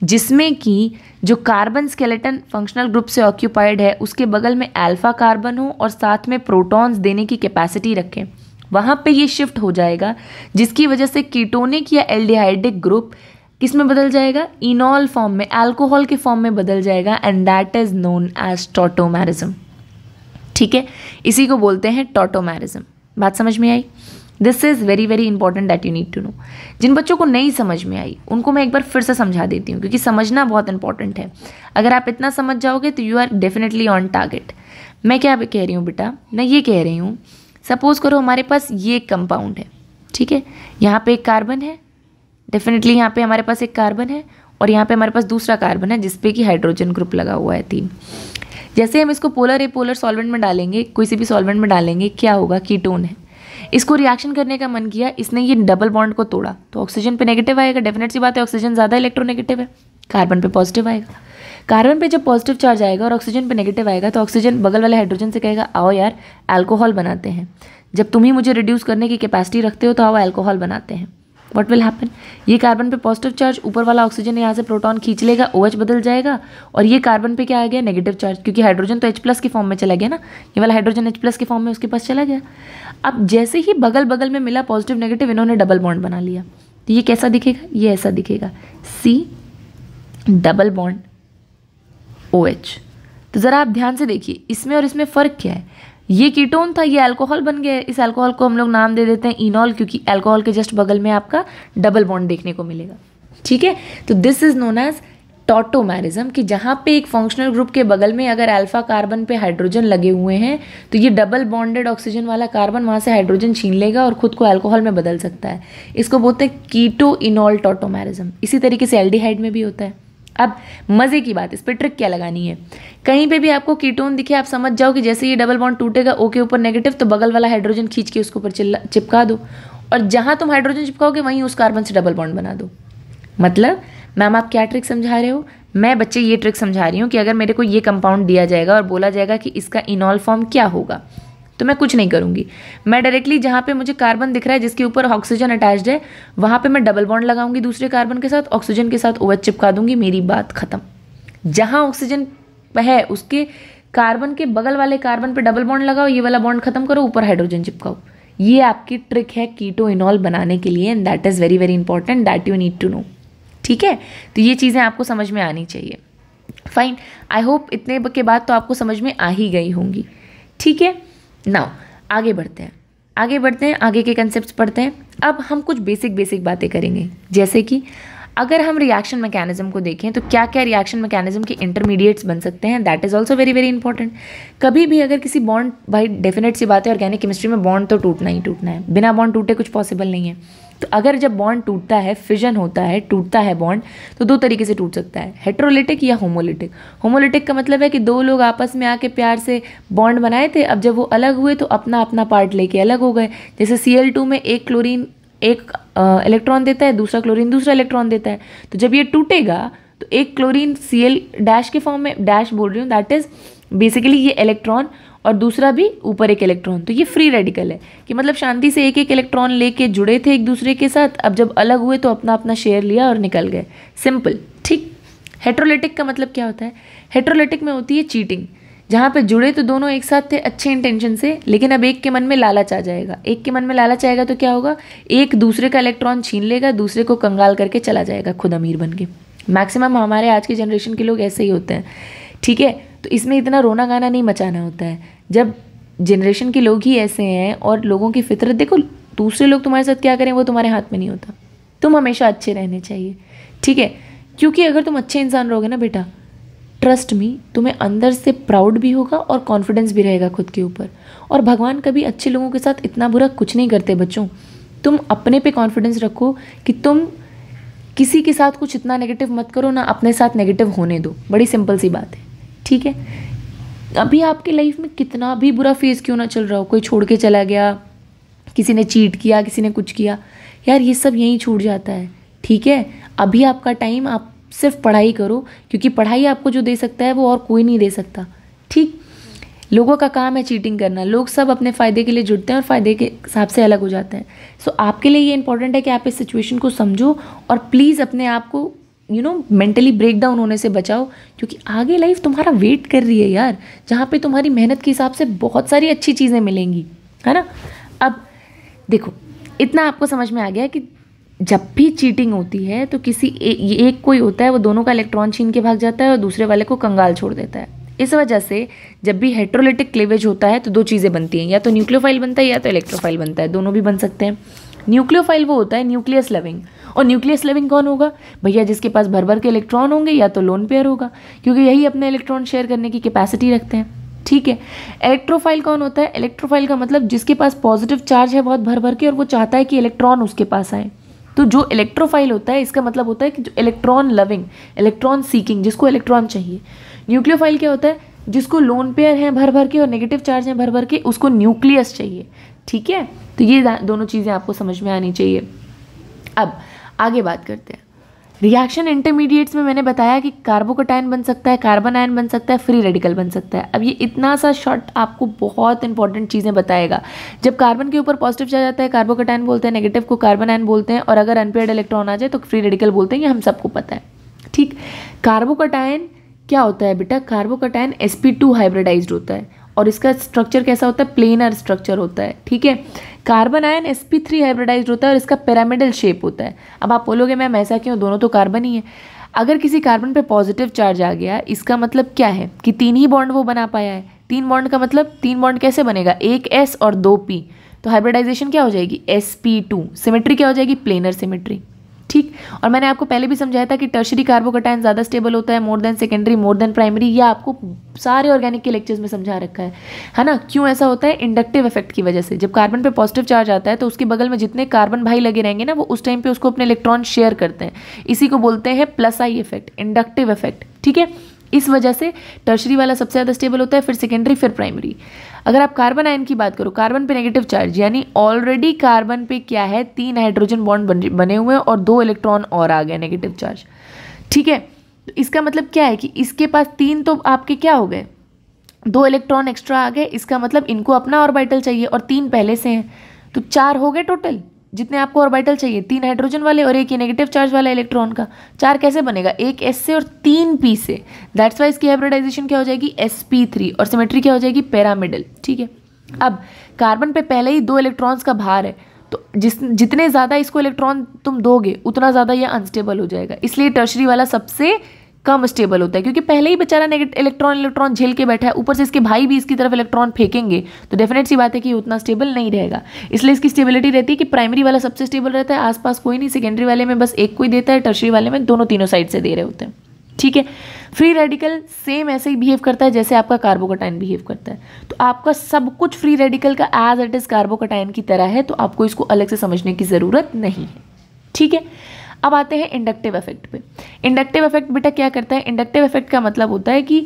जिसमें कि जो कार्बन स्केलेटन फंक्शनल ग्रुप से ऑक्यूपाइड है उसके बगल में अल्फा कार्बन हो और साथ में प्रोटॉन्स देने की कैपेसिटी रखें वहाँ पे ये शिफ्ट हो जाएगा जिसकी वजह से कीटोनिक या एल्डिहाइडिक ग्रुप किस में बदल जाएगा इनॉल फॉर्म में अल्कोहल के फॉर्म में बदल जाएगा and that is known as tautomerism ठीक है इसी को बोलते हैं टोटोमैरिज्म बात समझ में आई this is very very important that you need to know जिन बच्चों को नहीं समझ में आई उनको मैं एक बार फिर से समझा देती हूँ क्योंकि समझना बहुत इंपॉर्टेंट है अगर आप इतना समझ जाओगे तो you are definitely on target मैं क्या कह रही हूँ बेटा मैं ये कह रही हूँ सपोज़ करो हमारे पास ये कंपाउंड है ठीक है यहाँ पे एक कार्बन है डेफिनेटली यहाँ पे हमारे पास एक कार्बन है और यहाँ पे हमारे पास दूसरा कार्बन है जिसपे कि हाइड्रोजन ग्रुप लगा हुआ है तीन जैसे हम इसको पोलर ए पोलर सॉल्वेंट में डालेंगे किसी भी सॉल्वेंट में डालेंगे क्या होगा कीटोन है इसको रिएक्शन करने का मन किया इसने ये डबल बॉन्ड को तोड़ा तो ऑक्सीजन पे नेगेटिव आएगा डेफिनेट सी बात है ऑक्सीजन ज़्यादा इलेक्ट्रोनेगेटिव है कार्बन पे पॉजिटिव आएगा कार्बन पे जब पॉजिटिव चार्ज आएगा और ऑक्सीजन पे नेगेटिव आएगा तो ऑक्सीजन बगल वाले हाइड्रोजन से कहेगा आओ यार अल्कोहल बनाते हैं जब तुम ही मुझे रिड्यूस करने की कैपेसिटी रखते हो तो आओ अल्कोहल बनाते हैं व्हाट विल हैपन ये कार्बन पे पॉजिटिव चार्ज ऊपर वाला ऑक्सीजन यहाँ से प्रोटॉन खींच लेगा ओ OH बदल जाएगा और ये कार्बन पे क्या आ गया नेगेटिव चार्ज क्योंकि हाइड्रोजन तो एच प्लस के फॉर्म में चला गया ना ये वाला हाइड्रोजन एच प्लस के फॉर्म में उसके पास चला गया अब जैसे ही बगल बगल में मिला पॉजिटिव नेगेटिव इन्होंने डबल बॉन्ड बना लिया तो ये कैसा दिखेगा ये ऐसा दिखेगा सी डबल बॉन्ड ओ तो ज़रा आप ध्यान से देखिए इसमें और इसमें फ़र्क क्या है ये कीटोन था ये अल्कोहल बन गया इस अल्कोहल को हम लोग नाम दे देते हैं इनॉल क्योंकि अल्कोहल के जस्ट बगल में आपका डबल बॉन्ड देखने को मिलेगा ठीक है तो this is known as tautomerism कि जहाँ पे एक फंक्शनल ग्रुप के बगल में अगर अल्फा कार्बन पे हाइड्रोजन लगे हुए हैं तो ये डबल बॉन्डेड ऑक्सीजन वाला कार्बन वहाँ से हाइड्रोजन छीन लेगा और खुद को अल्कोहल में बदल सकता है इसको बोलते हैं कीटो इनॉल टोटोमैरिज्म इसी तरीके से एल्डिहाइड में भी होता है अब मज़े की बात इस पर ट्रिक क्या लगानी है कहीं पे भी आपको कीटोन दिखे आप समझ जाओ कि जैसे ये डबल बॉन्ड टूटेगा ओ के ऊपर नेगेटिव तो बगल वाला हाइड्रोजन खींच के उसके ऊपर चिपका दो और जहां तुम हाइड्रोजन चिपकाओगे वहीं उस कार्बन से डबल बॉन्ड बना दो मतलब मैम आप क्या ट्रिक समझा रहे हो मैं बच्चे ये ट्रिक समझा रही हूँ कि अगर मेरे को ये कंपाउंड दिया जाएगा और बोला जाएगा कि इसका इनॉल फॉर्म क्या होगा तो मैं कुछ नहीं करूंगी मैं डायरेक्टली जहां पे मुझे कार्बन दिख रहा है जिसके ऊपर ऑक्सीजन अटैच्ड है वहां पे मैं डबल बॉन्ड लगाऊंगी दूसरे कार्बन के साथ ऑक्सीजन के साथ ओ चिपका दूंगी मेरी बात ख़त्म जहां ऑक्सीजन है उसके कार्बन के बगल वाले कार्बन पे डबल बॉन्ड लगाओ ये वाला बॉन्ड खत्म करो ऊपर हाइड्रोजन चिपकाओ ये आपकी ट्रिक है कीटो इनॉल बनाने के लिए and that is very very important that you need to know ठीक है तो ये चीज़ें आपको समझ में आनी चाहिए फाइन आई होप इतने के बाद तो आपको समझ में आ ही गई होंगी ठीक है नाउ आगे बढ़ते हैं आगे बढ़ते हैं आगे के कंसेप्ट पढ़ते हैं अब हम कुछ बेसिक बेसिक बातें करेंगे जैसे कि अगर हम रिएक्शन मैकेनिज्म को देखें तो क्या क्या रिएक्शन मैकेनिज्म के इंटरमीडिएट्स बन सकते हैं that is also very very important कभी भी अगर किसी बॉन्ड भाई डेफिनेट सी बात है ऑर्गेनिक केमिस्ट्री में बॉन्ड तो टूटना ही टूटना है बिना बॉन्ड टूटे कुछ पॉसिबल नहीं है तो अगर जब बॉन्ड टूटता है फिजन होता है टूटता है बॉन्ड तो दो तरीके से टूट सकता है हेट्रोलिटिक या होमोलिटिक होमोलिटिक का मतलब है कि दो लोग आपस में आके प्यार से बॉन्ड बनाए थे अब जब वो अलग हुए तो अपना अपना पार्ट लेके अलग हो गए जैसे सी में एक क्लोरीन एक इलेक्ट्रॉन देता है दूसरा क्लोरीन दूसरा इलेक्ट्रॉन देता है तो जब ये टूटेगा तो एक क्लोरीन सी डैश के फॉर्म में डैश बोल रही हूँ दैट इज़ बेसिकली ये इलेक्ट्रॉन और दूसरा भी ऊपर एक इलेक्ट्रॉन तो ये फ्री रेडिकल है कि मतलब शांति से एक एक इलेक्ट्रॉन लेके जुड़े थे एक दूसरे के साथ अब जब अलग हुए तो अपना अपना शेयर लिया और निकल गए सिंपल ठीक हेट्रोलिटिक का मतलब क्या होता है हेट्रोलिटिक में होती है चीटिंग जहाँ पे जुड़े तो दोनों एक साथ थे अच्छे इंटेंशन से लेकिन अब एक के मन में लालच आ जाएगा एक के मन में लालच आएगा तो क्या होगा एक दूसरे का इलेक्ट्रॉन छीन लेगा दूसरे को कंगाल करके चला जाएगा खुद अमीर बन के मैक्सिमम हमारे आज के जनरेशन के लोग ऐसे ही होते हैं ठीक है तो इसमें इतना रोना गाना नहीं मचाना होता है जब जनरेशन के लोग ही ऐसे हैं और लोगों की फितरत देखो दूसरे लोग तुम्हारे साथ क्या करें वो तुम्हारे हाथ में नहीं होता तुम हमेशा अच्छे रहने चाहिए ठीक है क्योंकि अगर तुम अच्छे इंसान रहोगे ना बेटा ट्रस्ट मी तुम्हें अंदर से प्राउड भी होगा और कॉन्फिडेंस भी रहेगा खुद के ऊपर और भगवान कभी अच्छे लोगों के साथ इतना बुरा कुछ नहीं करते बच्चों तुम अपने पे कॉन्फिडेंस रखो कि तुम किसी के साथ कुछ इतना नेगेटिव मत करो ना अपने साथ नेगेटिव होने दो बड़ी सिंपल सी बात है ठीक है अभी आपके लाइफ में कितना भी बुरा फेस क्यों ना चल रहा हो कोई छोड़ के चला गया किसी ने चीट किया किसी ने कुछ किया यार ये सब यहीं छूट जाता है ठीक है अभी आपका टाइम आप सिर्फ पढ़ाई करो क्योंकि पढ़ाई आपको जो दे सकता है वो और कोई नहीं दे सकता ठीक लोगों का काम है चीटिंग करना लोग सब अपने फ़ायदे के लिए जुड़ते हैं और फ़ायदे के हिसाब से अलग हो जाते हैं सो so, आपके लिए ये इंपॉर्टेंट है कि आप इस सिचुएशन को समझो और प्लीज़ अपने आप को you know mentally break down होने से बचाओ क्योंकि आगे लाइफ तुम्हारा वेट कर रही है यार जहाँ पे तुम्हारी मेहनत के हिसाब से बहुत सारी अच्छी चीज़ें मिलेंगी है ना अब देखो इतना आपको समझ में आ गया कि जब भी चीटिंग होती है तो किसी ए, एक कोई होता है वो दोनों का इलेक्ट्रॉन छीन के भाग जाता है और दूसरे वाले को कंगाल छोड़ देता है इस वजह से जब भी हेट्रोलिटिक क्लेवेज होता है तो दो चीज़ें बनती हैं या तो न्यूक्लियोफाइल बनता है या तो इलेक्ट्रोफाइल बनता है दोनों भी बन सकते हैं न्यूक्लियोफाइल वो होता है न्यूक्लियस लविंग और न्यूक्लियस लविंग कौन होगा भैया जिसके पास भर भर के इलेक्ट्रॉन होंगे या तो लोन पेयर होगा क्योंकि यही अपने इलेक्ट्रॉन शेयर करने की कैपेसिटी रखते हैं ठीक है इलेक्ट्रोफाइल कौन होता है इलेक्ट्रोफाइल का मतलब जिसके पास पॉजिटिव चार्ज है बहुत भर भर के और वो चाहता है कि इलेक्ट्रॉन उसके पास आए तो जो इलेक्ट्रोफाइल होता है इसका मतलब होता है कि जो इलेक्ट्रॉन लविंग इलेक्ट्रॉन सीकिंग जिसको इलेक्ट्रॉन चाहिए न्यूक्लियोफाइल क्या होता है जिसको लोन पेयर हैं भर भर के और नेगेटिव चार्ज हैं भर भर के उसको न्यूक्लियस चाहिए ठीक है तो ये दोनों चीज़ें आपको समझ में आनी चाहिए अब आगे बात करते हैं रिएक्शन इंटरमीडिएट्स में मैंने बताया कि कार्बोकोटाइन बन सकता है कार्बन आयन बन सकता है फ्री रेडिकल बन सकता है अब ये इतना सा शॉर्ट आपको बहुत इंपॉर्टेंट चीज़ें बताएगा जब कार्बन के ऊपर पॉजिटिव चला जाता है कार्बोकोटाइन बोलते हैं नेगेटिव को कार्बन आयन बोलते हैं और अगर अनपेड इलेक्ट्रॉन आ जाए तो फ्री रेडिकल बोलते हैं ये हम सबको पता है ठीक कार्बोकोटाइन क्या होता है बेटा कार्बोकोटाइन एस पी हाइब्रिडाइज्ड होता है और इसका स्ट्रक्चर कैसा होता है प्लेनर स्ट्रक्चर होता है ठीक है carbanion S P three hybridize होता है और इसका पैरामिडल शेप होता है अब आप बोलोगे मैम ऐसा क्यों दोनों तो कार्बन ही है अगर किसी कार्बन पे पॉजिटिव चार्ज आ गया इसका मतलब क्या है कि तीन ही बॉन्ड वो बना पाया है तीन बॉन्ड का मतलब तीन बॉन्ड कैसे बनेगा एक एस और दो पी तो हाइब्रिडाइजेशन क्या हो जाएगी एस पी टू सिमेट्री क्या हो जाएगी प्लेनर सिमेट्री ठीक और मैंने आपको पहले भी समझाया था कि टर्शरी कार्बोकटाइन ज़्यादा स्टेबल होता है more than secondary more than primary यह आपको सारे ऑर्गेनिक के लेक्चर्स में समझा रखा है है ना क्यों ऐसा होता है इंडक्टिव इफेक्ट की वजह से जब कार्बन पे पॉजिटिव चार्ज आता है तो उसके बगल में जितने कार्बन भाई लगे रहेंगे ना वो उस टाइम पे उसको अपने इलेक्ट्रॉन शेयर करते हैं इसी को बोलते हैं plus I effect inductive effect ठीक है इस वजह से टर्शरी वाला सबसे ज़्यादा स्टेबल होता है फिर सेकेंडरी फिर प्राइमरी अगर आप कार्बन आयन की बात करो कार्बन पे नेगेटिव चार्ज यानी ऑलरेडी कार्बन पे क्या है तीन हाइड्रोजन बॉन्ड बने हुए हैं और दो इलेक्ट्रॉन और आ गए नेगेटिव चार्ज ठीक है तो इसका मतलब क्या है कि इसके पास तीन तो आपके क्या हो गए दो इलेक्ट्रॉन एक्स्ट्रा आ गए इसका मतलब इनको अपना ऑर्बिटल चाहिए और तीन पहले से हैं तो चार हो गए टोटल जितने आपको ऑर्बिटल चाहिए तीन हाइड्रोजन वाले और एक ही नेगेटिव चार्ज वाला इलेक्ट्रॉन का चार कैसे बनेगा एक एस से और तीन पी से दैट्स वाई इसकी हाइब्रिडाइजेशन क्या हो जाएगी एस पी थ्री और सिमेट्री क्या हो जाएगी पैरामिडल ठीक है अब कार्बन पे पहले ही दो इलेक्ट्रॉन्स का भार है तो जिस जितने ज़्यादा इसको इलेक्ट्रॉन तुम दोगे उतना ज़्यादा यह अनस्टेबल हो जाएगा इसलिए टर्शरी वाला सबसे कम स्टेबल होता है क्योंकि पहले ही बेचारा नेगेटिव इलेक्ट्रॉन इलेक्ट्रॉन झेल के बैठा है ऊपर से इसके भाई भी इसकी तरफ इलेक्ट्रॉन फेंकेंगे तो डेफिनेट सी बात है कि उतना स्टेबल नहीं रहेगा इसलिए इसकी स्टेबिलिटी रहती है कि प्राइमरी वाला सबसे स्टेबल रहता है आसपास कोई नहीं सेकेंडरी वाले में बस एक कोई देता है टर्शरी वाले में दोनों तीनों साइड से दे रहे होते हैं ठीक है फ्री रेडिकल सेम ऐसे ही बिहेव करता है जैसे आपका कार्बोकटाइन बिहेव करता है तो आपका सब कुछ फ्री रेडिकल का एज इट इज़ कार्बोकटाइन की तरह है तो आपको इसको अलग से समझने की ज़रूरत नहीं है ठीक है अब आते हैं इंडक्टिव इफेक्ट पे इंडक्टिव इफेक्ट बेटा क्या करता है इंडक्टिव इफेक्ट का मतलब होता है कि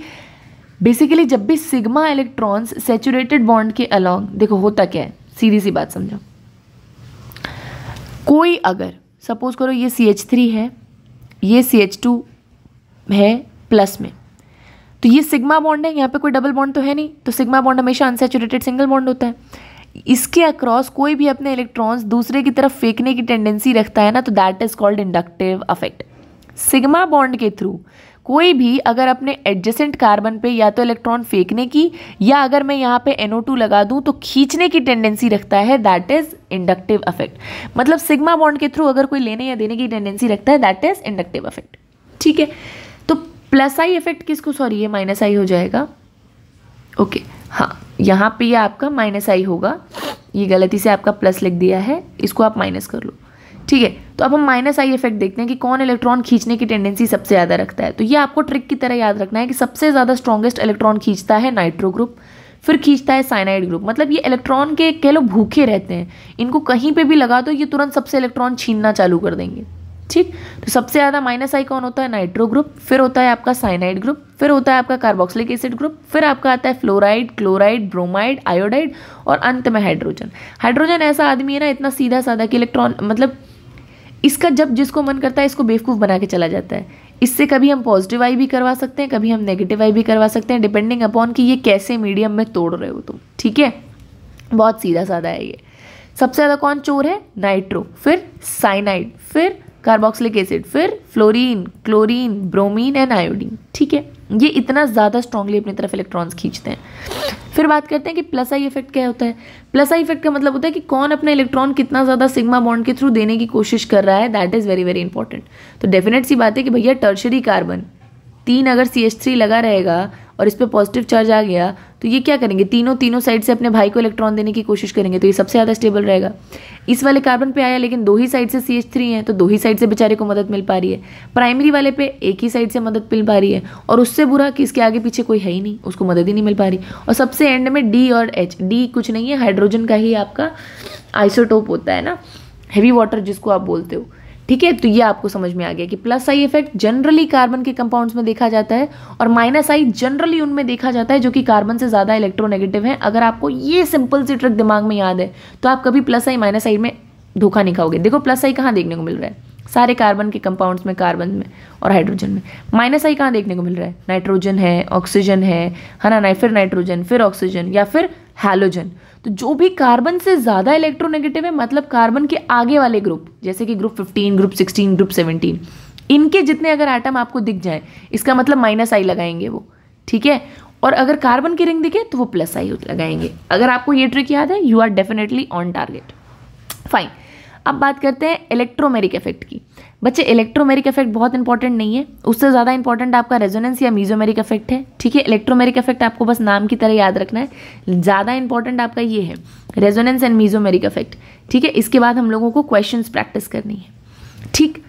बेसिकली जब भी सिग्मा इलेक्ट्रॉन्स सेचुरेटेड बॉन्ड के अलॉन्ग देखो होता क्या है सीधी सी बात समझो कोई अगर सपोज करो ये सी एच थ्री है ये सी एच टू है प्लस में तो ये सिग्मा बॉन्ड है यहाँ पे कोई डबल बॉन्ड तो है नहीं तो सिग्मा बॉन्ड हमेशा अनसेचुरेटेड सिंगल बॉन्ड होता है इसके अक्रॉस कोई भी अपने इलेक्ट्रॉन्स दूसरे की तरफ फेंकने की टेंडेंसी रखता है ना तो that is called inductive affect sigma bond के थ्रू कोई भी अगर अपने एडजेसेंट कार्बन पे या तो इलेक्ट्रॉन फेंकने की या अगर मैं यहाँ पे NO2 लगा दूँ तो खींचने की टेंडेंसी रखता है दैट इज इंडक्टिव अफेक्ट मतलब सिग्मा बॉन्ड के थ्रू अगर कोई लेने या देने की टेंडेंसी रखता है दैट इज इंडक्टिव अफेक्ट ठीक है तो प्लस आई इफेक्ट किसको सॉरी ये माइनस आई हो जाएगा ओके okay, हाँ यहाँ पे ये आपका माइनस आई होगा ये गलती से आपका प्लस लिख दिया है इसको आप माइनस कर लो ठीक है तो अब हम माइनस आई इफेक्ट देखते हैं कि कौन इलेक्ट्रॉन खींचने की टेंडेंसी सबसे ज़्यादा रखता है तो ये आपको ट्रिक की तरह याद रखना है कि सबसे ज़्यादा स्ट्रॉगेस्ट इलेक्ट्रॉन खींचता है नाइट्रो ग्रुप फिर खींचता है साइनाइड ग्रुप मतलब ये इलेक्ट्रॉन के कह लो भूखे रहते हैं इनको कहीं पे भी लगा दो तो ये तुरंत सबसे इलेक्ट्रॉन छीनना चालू कर देंगे ठीक तो सबसे ज़्यादा माइनस आई कौन होता है नाइट्रो ग्रुप फिर होता है आपका साइनाइड ग्रुप फिर होता है आपका कार्बोक्सिलिक एसिड ग्रुप फिर आपका आता है फ्लोराइड क्लोराइड ब्रोमाइड आयोडाइड और अंत में हाइड्रोजन हाइड्रोजन ऐसा आदमी है ना इतना सीधा साधा कि इलेक्ट्रॉन मतलब इसका जब जिसको मन करता है इसको बेवकूफ़ बना के चला जाता है इससे कभी हम पॉजिटिव आई भी करवा सकते हैं कभी हम नेगेटिव आई भी करवा सकते हैं डिपेंडिंग अपॉन कि ये कैसे मीडियम में तोड़ रहे हो तुम ठीक है बहुत सीधा साधा है ये सबसे ज़्यादा कौन चोर है नाइट्रो फिर साइनाइड फिर कार्बोक्सिलिक एसिड फिर fluorine chlorine bromine and iodine ठीक है ये इतना ज़्यादा स्ट्रांगली अपनी तरफ इलेक्ट्रॉन्स खींचते हैं फिर बात करते हैं कि प्लस आई इफेक्ट क्या होता है प्लस आई इफेक्ट का मतलब होता है कि कौन अपने इलेक्ट्रॉन कितना ज़्यादा सिग्मा बॉन्ड के थ्रू देने की कोशिश कर रहा है that is very very important तो डेफिनेट सी बात है कि भैया टर्शरी कार्बन तीन अगर सी एच थ्री लगा रहेगा और इस पर पॉजिटिव चार्ज आ गया तो ये क्या करेंगे तीनों तीनों साइड से अपने भाई को इलेक्ट्रॉन देने की कोशिश करेंगे तो ये सबसे ज़्यादा स्टेबल रहेगा इस वाले कार्बन पे आया लेकिन दो ही साइड से सी एच थ्री है तो दो ही साइड से बेचारे को मदद मिल पा रही है प्राइमरी वाले पे एक ही साइड से मदद मिल पा रही है और उससे बुरा कि इसके आगे पीछे कोई है ही नहीं उसको मदद ही नहीं मिल पा रही और सबसे एंड में डी और एच डी कुछ नहीं है हाइड्रोजन का ही आपका आइसोटोप होता है ना हैवी वाटर जिसको आप बोलते हो ठीक है तो ये आपको समझ में आ गया कि plus I effect generally carbon के कंपाउंड्स में देखा जाता है और माइनस आई जनरली उनमें देखा जाता है जो कि कार्बन से ज़्यादा इलेक्ट्रोनेगेटिव है अगर आपको ये सिंपल सी ट्रिक दिमाग में याद है तो आप कभी प्लस आई माइनस आई में धोखा नहीं खाओगे देखो प्लस आई कहाँ देखने को मिल रहा है सारे कार्बन के कंपाउंड्स में कार्बन में और हाइड्रोजन में माइनस आई कहाँ देखने को मिल रहा है नाइट्रोजन है ऑक्सीजन है है ना फिर नाइट्रोजन फिर ऑक्सीजन या फिर हेलोजन तो जो भी कार्बन से ज़्यादा इलेक्ट्रोनेगेटिव है मतलब कार्बन के आगे वाले ग्रुप जैसे कि group fifteen group sixteen group seventeen इनके जितने अगर आइटम आपको दिख जाए इसका मतलब माइनस आई लगाएंगे वो ठीक है और अगर कार्बन की रिंग दिखे तो वो प्लस आई लगाएंगे अगर आपको ये ट्रिक याद है you are definitely on target fine अब बात करते हैं इलेक्ट्रोमेरिक इफेक्ट की बच्चे इलेक्ट्रोमेरिक इफेक्ट बहुत इंपॉर्टेंट नहीं है उससे ज़्यादा इंपॉर्टेंट आपका रेजोनेंस या मीजोमेरिक इफेक्ट है ठीक है इलेक्ट्रोमेरिक इफेक्ट आपको बस नाम की तरह याद रखना है ज़्यादा इंपॉर्टेंट आपका ये है रेजोनेंस एंड मीजोमेरिक इफेक्ट ठीक है इसके बाद हम लोगों को क्वेश्चन प्रैक्टिस करनी है ठीक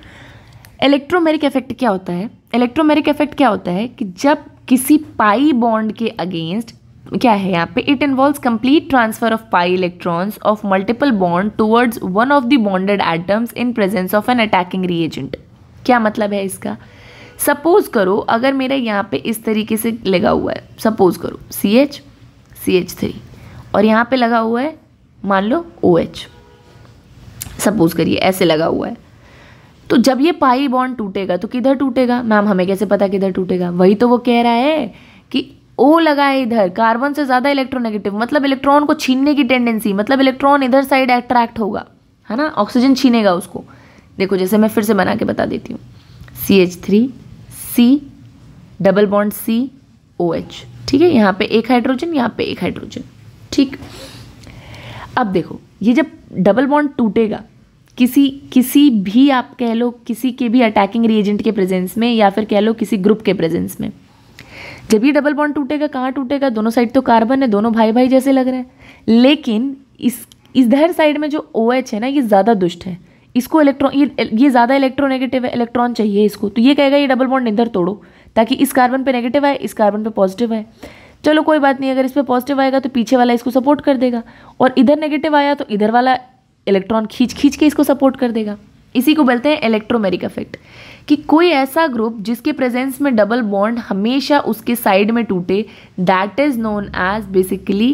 इलेक्ट्रोमेरिक इफेक्ट क्या होता है इलेक्ट्रोमेरिक इफेक्ट क्या होता है कि जब किसी पाई बॉन्ड के अगेंस्ट क्या है यहाँ पे it involve complete transfer of pi electrons of multiple bond towards one of the bonded atoms in presence of an attacking reagent क्या मतलब है इसका सपोज करो अगर मेरा यहाँ पे इस तरीके से लगा हुआ है सपोज करो C H C H three और यहाँ पे लगा हुआ है मान लो ओ एच सपोज करिए ऐसे लगा हुआ है तो जब ये पाई बॉन्ड टूटेगा तो किधर टूटेगा मैम हमें कैसे पता किधर टूटेगा वही तो वो कह रहा है कि ओ लगा है इधर कार्बन से ज़्यादा इलेक्ट्रोनेगेटिव मतलब इलेक्ट्रॉन को छीनने की टेंडेंसी मतलब इलेक्ट्रॉन इधर साइड अट्रैक्ट होगा है ना ऑक्सीजन छीनेगा उसको देखो जैसे मैं फिर से बना के बता देती हूँ C H three C double bond C O H ठीक है यहाँ पे एक हाइड्रोजन यहाँ पे एक हाइड्रोजन ठीक अब देखो ये जब डबल बॉन्ड टूटेगा किसी किसी भी आप कह लो किसी के भी अटैकिंग रिएजेंट के प्रेजेंस में या फिर कह लो किसी ग्रुप के प्रेजेंस में जब ये डबल बॉन्ड टूटेगा कहाँ टूटेगा दोनों साइड तो कार्बन है दोनों भाई भाई जैसे लग रहे हैं लेकिन इस इधर साइड में जो ओ OH है ना ये ज़्यादा दुष्ट है इसको इलेक्ट्रॉन ये ये ज़्यादा इलेक्ट्रोनेगेटिव है इलेक्ट्रॉन चाहिए इसको तो ये कहेगा ये डबल बॉन्ड इधर तोड़ो ताकि इस कार्बन पर नेगेटिव आए इस कार्बन पर पॉजिटिव आए चलो कोई बात नहीं अगर इस पर पॉजिटिव आएगा तो पीछे वाला इसको सपोर्ट कर देगा और इधर नेगेटिव आया तो इधर वाला इलेक्ट्रॉन खींच खींच के इसको सपोर्ट कर देगा इसी को बोलते हैं इलेक्ट्रोमेरिक इफेक्ट कि कोई ऐसा ग्रुप जिसके प्रेजेंस में डबल बॉन्ड हमेशा उसके साइड में टूटे that is known as basically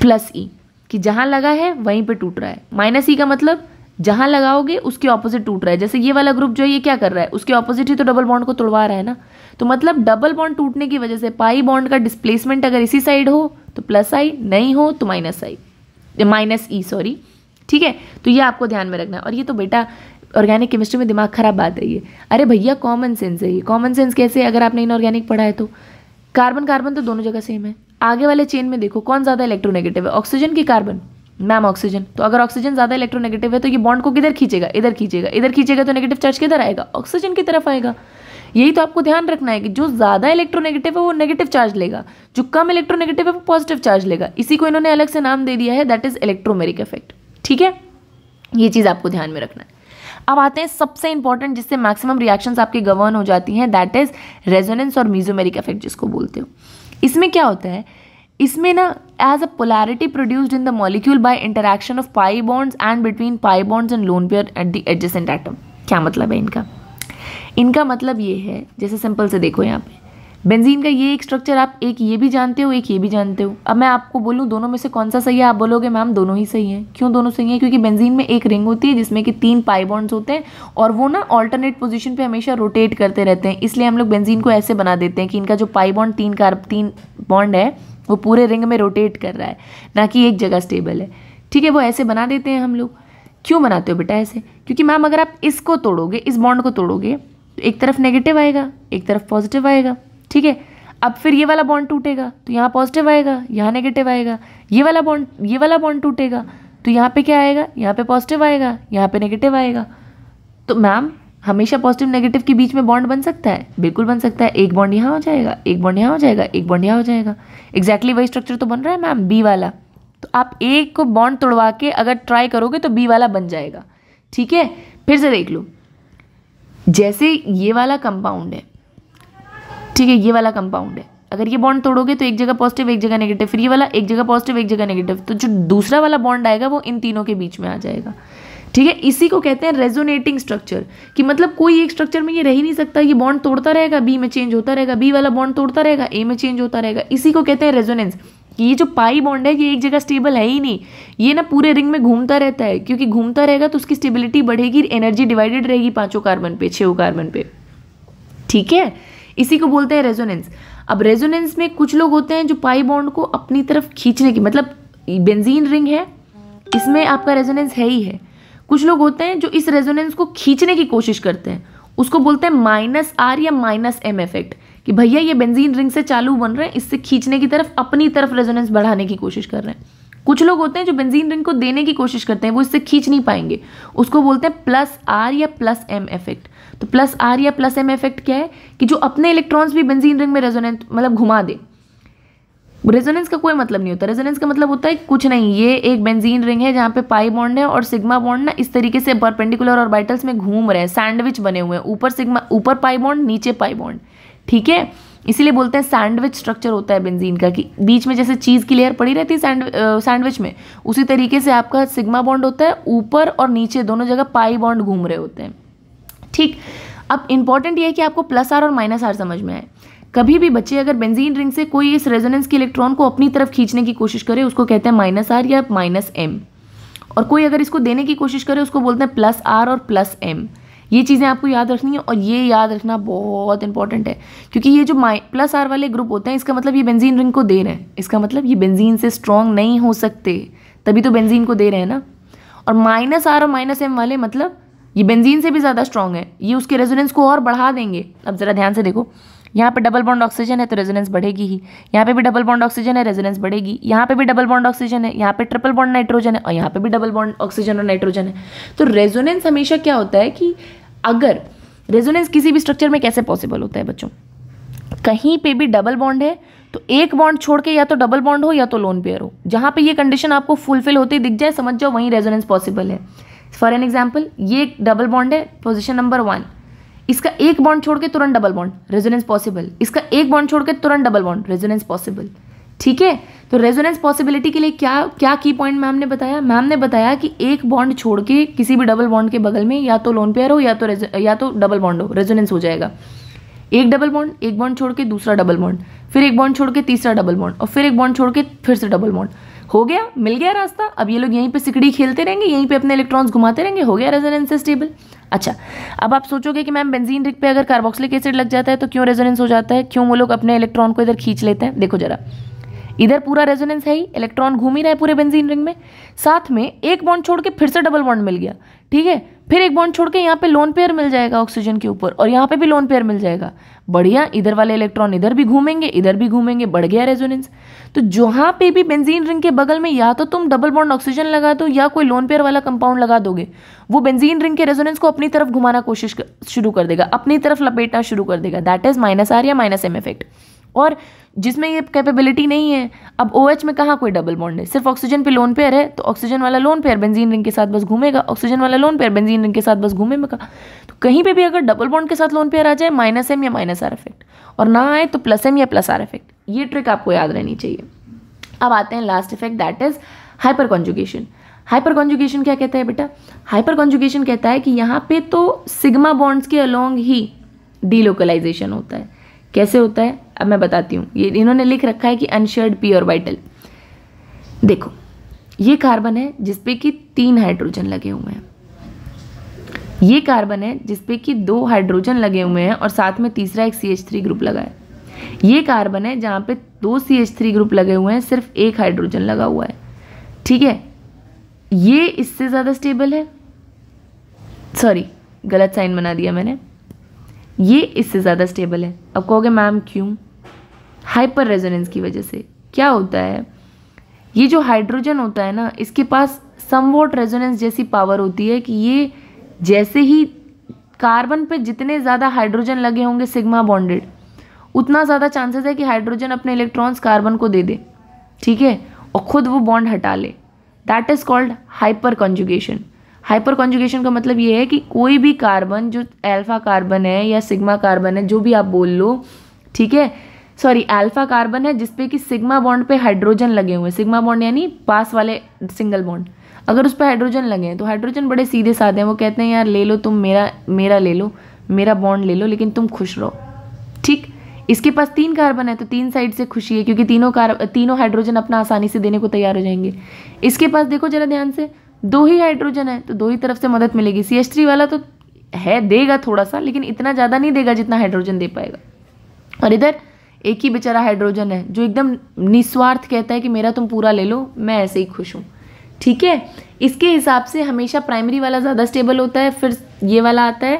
plus E कि जहां लगा है वहीं पे टूट रहा है माइनस ई e का मतलब जहां लगाओगे उसके ऑपोजिट टूट रहा है जैसे ये वाला ग्रुप जो है ये क्या कर रहा है उसके ऑपोजिट ही तो डबल बॉन्ड को तोड़वा रहा है ना तो मतलब डबल बॉन्ड टूटने की वजह से पाई बॉन्ड का डिस्प्लेसमेंट अगर इसी साइड हो तो प्लस आई नहीं हो तो minus I minus E sorry ठीक है तो ये आपको ध्यान में रखना है और ये तो बेटा ऑर्गेनिक केमिस्ट्री में दिमाग खराब बात है ये अरे भैया कॉमन सेंस है ये कॉमन सेंस कैसे अगर आपने इनऑर्गेनिक पढ़ा है तो कार्बन कार्बन तो दोनों जगह सेम है आगे वाले चेन में देखो कौन ज़्यादा इलेक्ट्रोनेगेटिव है ऑक्सीजन की कार्बन मैम ऑक्सीजन तो अगर ऑक्सीजन ज़्यादा इलेक्ट्रोनेगेटिव है तो ये बॉन्ड को किधर खींचेगा इधर खींचेगा इधर खींचेगा तो नेगेटिव चार्ज किधर आएगा ऑक्सीजन की तरफ आएगा यही तो आपको ध्यान रखना है कि जो ज़्यादा इलेक्ट्रोनेगेटिव है वो नेगेटिव चार्ज लेगा जो कम इलेक्ट्रोनेगेटिव है वो पॉजिटिव चार्ज लेगा इसी को इन्होंने अलग से नाम दे दिया है दैट इज़ इलेक्ट्रोमेरिक इफेक्ट ठीक है ये चीज़ आपको ध्यान में रखना है अब आते हैं सबसे इंपॉर्टेंट जिससे मैक्सिमम रिएक्शंस आपकी गवर्न हो जाती हैं दैट इज रेजोनेंस और मीजोमेरिक इफेक्ट जिसको बोलते हो इसमें क्या होता है इसमें ना as a polarity produced in the molecule by interaction of pi bonds and between pi bonds and lone pair at the adjacent atom क्या मतलब है इनका इनका मतलब ये है जैसे सिंपल से देखो यहाँ पे बेंजीन का ये एक स्ट्रक्चर आप एक ये भी जानते हो एक ये भी जानते हो अब मैं आपको बोलूँ दोनों में से कौन सा सही है आप बोलोगे मैम दोनों ही सही हैं क्यों दोनों सही हैं क्योंकि बेंजीन में एक रिंग होती है जिसमें कि तीन पाई बॉन्ड्स होते हैं और वो ना ऑल्टरनेट पोजिशन पर हमेशा रोटेट करते रहते हैं इसलिए हम लोग बेंजीन को ऐसे बना देते हैं कि इनका जो पाई बॉन्ड तीन कार तीन बॉन्ड है वो पूरे रिंग में रोटेट कर रहा है ना कि एक जगह स्टेबल है ठीक है वो ऐसे बना देते हैं हम लोग क्यों बनाते हो बेटा ऐसे क्योंकि मैम अगर आप इसको तोड़ोगे इस बॉन्ड को तोड़ोगे तो एक तरफ नेगेटिव आएगा एक तरफ पॉजिटिव आएगा ठीक है अब फिर ये वाला बॉन्ड टूटेगा तो यहाँ पॉजिटिव आएगा यहाँ नेगेटिव आएगा ये वाला बॉन्ड ये वाला बॉन्ड टूटेगा तो यहाँ पे क्या आएगा यहाँ पे पॉजिटिव आएगा यहाँ पे नेगेटिव आएगा तो मैम हमेशा पॉजिटिव नेगेटिव के बीच में बॉन्ड बन सकता है बिल्कुल बन सकता है एक बॉन्ड यहाँ हो जाएगा एक बॉन्ड यहाँ हो जाएगा एक बॉन्ड यहाँ हो जाएगा एग्जैक्टली वही स्ट्रक्चर तो बन रहा है मैम बी वाला तो आप एक को बॉन्ड तोड़वा के अगर ट्राई करोगे तो बी वाला बन जाएगा ठीक है फिर से देख लो जैसे ये वाला कंपाउंड है ठीक है ये वाला कंपाउंड है अगर ये बॉन्ड तोड़ोगे तो एक जगह पॉजिटिव एक जगह नेगेटिव फिर ये वाला एक जगह पॉजिटिव एक जगह नेगेटिव तो जो दूसरा वाला बॉन्ड आएगा वो इन तीनों के बीच में आ जाएगा ठीक है इसी को कहते हैं रेजोनेटिंग स्ट्रक्चर कि मतलब कोई एक स्ट्रक्चर में ये रह ही नहीं सकता ये बॉन्ड तोड़ता रहेगा बी में चेंज होता रहेगा बी वाला बॉन्ड तोड़ता रहेगा ए में चेंज होता रहेगा इसी को कहते हैं रेजोनेंस कि ये जो पाई बॉन्ड है ये एक जगह स्टेबल है ही नहीं ये ना पूरे रिंग में घूमता रहता है क्योंकि घूमता रहेगा तो उसकी स्टेबिलिटी बढ़ेगी एनर्जी डिवाइडेड रहेगी पाँचों कार्बन पे छो कार्बन पे ठीक है इसी को बोलते हैं रेजोनेंस अब रेजोनेंस में कुछ लोग होते हैं जो पाई बॉन्ड को अपनी तरफ खींचने की मतलब बेंजीन रिंग है इसमें आपका रेजोनेंस है ही है कुछ लोग होते हैं जो इस रेजोनेंस को खींचने की कोशिश करते हैं उसको बोलते हैं माइनस आर या माइनस एम इफेक्ट कि भैया ये बेंजीन रिंग से चालू बन रहे हैं इससे खींचने की तरफ अपनी तरफ रेजोनेंस बढ़ाने की कोशिश कर रहे हैं कुछ लोग होते हैं जो बेंजीन रिंग को देने की कोशिश करते हैं वो इससे खींच नहीं पाएंगे उसको बोलते हैं प्लस आर या प्लस एम इफेक्ट तो प्लस आर या प्लस एम इफेक्ट क्या है कि जो अपने इलेक्ट्रॉन्स भी बेंजीन रिंग में रेजोनेंस मतलब घुमा दे रेजोनेंस का कोई मतलब नहीं होता रेजोनेंस का मतलब होता है कुछ नहीं ये एक बेंजीन रिंग है जहाँ पे पाई बॉन्ड है और सिग्मा बॉन्ड ना इस तरीके से परपेंडिकुलर और बाइटल्स में घूम रहे हैं सैंडविच बने हुए हैं ऊपर सिग्मा ऊपर पाई बॉन्ड नीचे पाई बॉन्ड ठीक है इसीलिए बोलते हैं सैंडविच स्ट्रक्चर होता है बेंजीन का कि बीच में जैसे चीज़ की लेयर पड़ी रहती है सैंड सैंडविच में उसी तरीके से आपका सिग्मा बॉन्ड होता है ऊपर और नीचे दोनों जगह पाई बॉन्ड घूम रहे होते हैं ठीक अब इंपॉर्टेंट ये है कि आपको प्लस आर और माइनस आर समझ में आए कभी भी बच्चे अगर बेंजीन रिंग से कोई इस रेजोनेंस के इलेक्ट्रॉन को अपनी तरफ खींचने की कोशिश करे उसको कहते हैं माइनस आर या माइनस एम और कोई अगर इसको देने की कोशिश करे उसको बोलते हैं प्लस आर और प्लस एम ये चीज़ें आपको याद रखनी है और ये याद रखना बहुत इंपॉर्टेंट है क्योंकि ये जो माइ प्लस आर वाले ग्रुप होते हैं इसका मतलब ये बेंजीन रिंग को दे रहे हैं इसका मतलब ये बेंजीन से स्ट्रॉन्ग नहीं हो सकते तभी तो बेंजीन को दे रहे हैं ना और माइनस आर और माइनस एम वाले मतलब ये बेंजीन से भी ज़्यादा स्ट्रॉन्ग है ये उसके रेजोनेंस को और बढ़ा देंगे अब ज़रा ध्यान से देखो यहाँ पे डबल बॉन्ड ऑक्सीजन है तो रेजोनेंस बढ़ेगी ही यहाँ पे भी डबल बॉन्ड ऑक्सीजन है रेजोनेंस बढ़ेगी यहाँ पे भी डबल बॉन्ड ऑक्सीजन है यहाँ पे ट्रिपल बॉन्ड नाइट्रोजन है और यहाँ पे भी डबल बॉन्ड ऑक्सीजन और नाइट्रोजन है तो रेजोनेंस हमेशा क्या होता है कि अगर रेजोनेंस किसी भी स्ट्रक्चर में कैसे पॉसिबल होता है बच्चों कहीं पे भी डबल बॉन्ड है तो एक बॉन्ड छोड़ के या तो डबल बॉन्ड हो या तो लोन पेयर हो जहां पे ये कंडीशन आपको फुलफिल होती दिख जाए समझ जाओ वहीं रेजोनेंस पॉसिबल है फॉर एन एग्जाम्पल ये डबल बॉन्ड है पोजिशन नंबर वन इसका एक बॉन्ड छोड़ के तुरंत डबल बॉन्ड रेजोनेंस पॉसिबल इसका एक बॉन्ड छोड़ के तुरंत डबल बॉन्ड रेजोनेंस पॉसिबल ठीक है तो रेजोनेंस पॉसिबिलिटी के लिए क्या क्या की पॉइंट मैम ने बताया मैम ने बताया कि एक बॉन्ड छोड़ के किसी भी डबल बॉन्ड के बगल में या तो लोन पेयर हो या तो या तो डबल बॉन्ड हो रेजोनेंस हो जाएगा एक डबल बॉन्ड एक बॉन्ड छोड़ के दूसरा डबल बॉन्ड फिर एक बॉन्ड छोड़ के तीसरा डबल बॉन्ड और फिर एक बॉन्ड छोड़ के फिर से डबल बॉन्ड हो गया मिल गया रास्ता अब ये लोग यहीं पे सिकड़ी खेलते रहेंगे यहीं पे अपने इलेक्ट्रॉन्स घुमाते रहेंगे हो गया रेजोनेंस स्टेबल अच्छा अब आप सोचोगे कि मैम बेंजीन रिक पे अगर कार्बोक्सिलिक एसिड लग जाता है तो क्यों रेजोनेंस हो जाता है क्यों वो लोग अपने इलेक्ट्रॉन को इधर खींच लेते हैं देखो जरा इधर पूरा रेजोनेंस है ही इलेक्ट्रॉन घूम ही रहा है पूरे बेंजीन रिंग में साथ में एक बॉन्ड छोड़ के फिर से डबल बॉन्ड मिल गया ठीक है फिर एक बॉन्ड छोड़ के यहाँ पे लोन पेयर मिल जाएगा ऑक्सीजन के ऊपर और यहाँ पे भी लोन पेयर मिल जाएगा बढ़िया इधर वाले इलेक्ट्रॉन इधर भी घूमेंगे इधर भी घूमेंगे बढ़ गया रेजोनेंस तो जहाँ पे भी बेंजीन रिंग के बगल में या तो तुम डबल बॉन्ड ऑक्सीजन लगा दो या कोई लोन पेयर वाला कंपाउंड लगा दोगे वो बेंजीन रिंग के रेजोनेंस को अपनी तरफ घुमाना कोशिश शुरू कर देगा अपनी तरफ लपेटना शुरू कर देगा दैट इज माइनस आर या माइनस एम इफेक्ट और जिसमें ये कैपेबिलिटी नहीं है अब ओ OH में कहाँ कोई डबल बॉन्ड है सिर्फ ऑक्सीजन पे लोन पेयर है तो ऑक्सीजन वाला लोन पेयर बेंजीन रिंग के साथ बस घूमेगा ऑक्सीजन वाला लोन पेयर बेंजीन रिंग के साथ बस घूमेगा तो कहीं पे भी अगर डबल बॉन्ड के साथ लोन पेयर आ जाए माइनस एम या माइनस आर इफेक्ट और ना आए तो प्लस एम या प्लस आर इफेक्ट ये ट्रिक आपको याद रहनी चाहिए अब आते हैं last effect that is hyperconjugation hyperconjugation क्या कहता है बेटा हाइपर कॉन्जुगेशन कहता है कि यहाँ पे तो सिग्मा बॉन्ड्स के अलोंग ही डीलोकलाइजेशन होता है कैसे होता है अब मैं बताती हूँ ये इन्होंने लिख रखा है कि अनशर्ड प्योर वाइटल देखो ये कार्बन है जिसपे कि तीन हाइड्रोजन लगे हुए हैं ये कार्बन है जिसपे कि दो हाइड्रोजन लगे हुए हैं और साथ में तीसरा एक सी ग्रुप लगा है ये कार्बन है जहाँ पे दो सी ग्रुप लगे हुए हैं सिर्फ एक हाइड्रोजन लगा हुआ है ठीक है ये इससे ज़्यादा स्टेबल है सॉरी गलत साइन बना दिया मैंने ये इससे ज़्यादा स्टेबल है अब कहोगे मैम क्यों हाइपर रेजोनेंस की वजह से क्या होता है ये जो हाइड्रोजन होता है ना इसके पास समवॉट रेजोनेंस जैसी पावर होती है कि ये जैसे ही कार्बन पे जितने ज़्यादा हाइड्रोजन लगे होंगे सिग्मा बॉन्डेड उतना ज़्यादा चांसेस है कि हाइड्रोजन अपने इलेक्ट्रॉन्स कार्बन को दे दे ठीक है और खुद वो बॉन्ड हटा ले that is called hyperconjugation hyperconjugation का मतलब ये है कि कोई भी कार्बन जो एल्फा कार्बन है या सिग्मा कार्बन है जो भी आप बोल लो ठीक है सॉरी अल्फा कार्बन है जिसपे कि सिग्मा बॉन्ड पे हाइड्रोजन लगे हुए हैं सिग्मा बॉन्ड यानी पास वाले सिंगल बॉन्ड अगर उस पर हाइड्रोजन लगे हैं तो हाइड्रोजन बड़े सीधे साधे हैं वो कहते हैं यार ले लो तुम मेरा मेरा ले लो मेरा बॉन्ड ले लो लेकिन तुम खुश रहो ठीक इसके पास तीन कार्बन है तो तीन साइड से खुशी है क्योंकि तीनों कार तीनों हाइड्रोजन अपना आसानी से देने को तैयार हो जाएंगे इसके पास देखो जरा ध्यान से दो ही हाइड्रोजन है तो दो ही तरफ से मदद मिलेगी सी थ्री वाला तो है देगा थोड़ा सा लेकिन इतना ज़्यादा नहीं देगा जितना हाइड्रोजन दे पाएगा और इधर एक ही बेचारा हाइड्रोजन है जो एकदम निस्वार्थ कहता है कि मेरा तुम पूरा ले लो मैं ऐसे ही खुश हूँ ठीक है इसके हिसाब से हमेशा प्राइमरी वाला ज़्यादा स्टेबल होता है फिर ये वाला आता है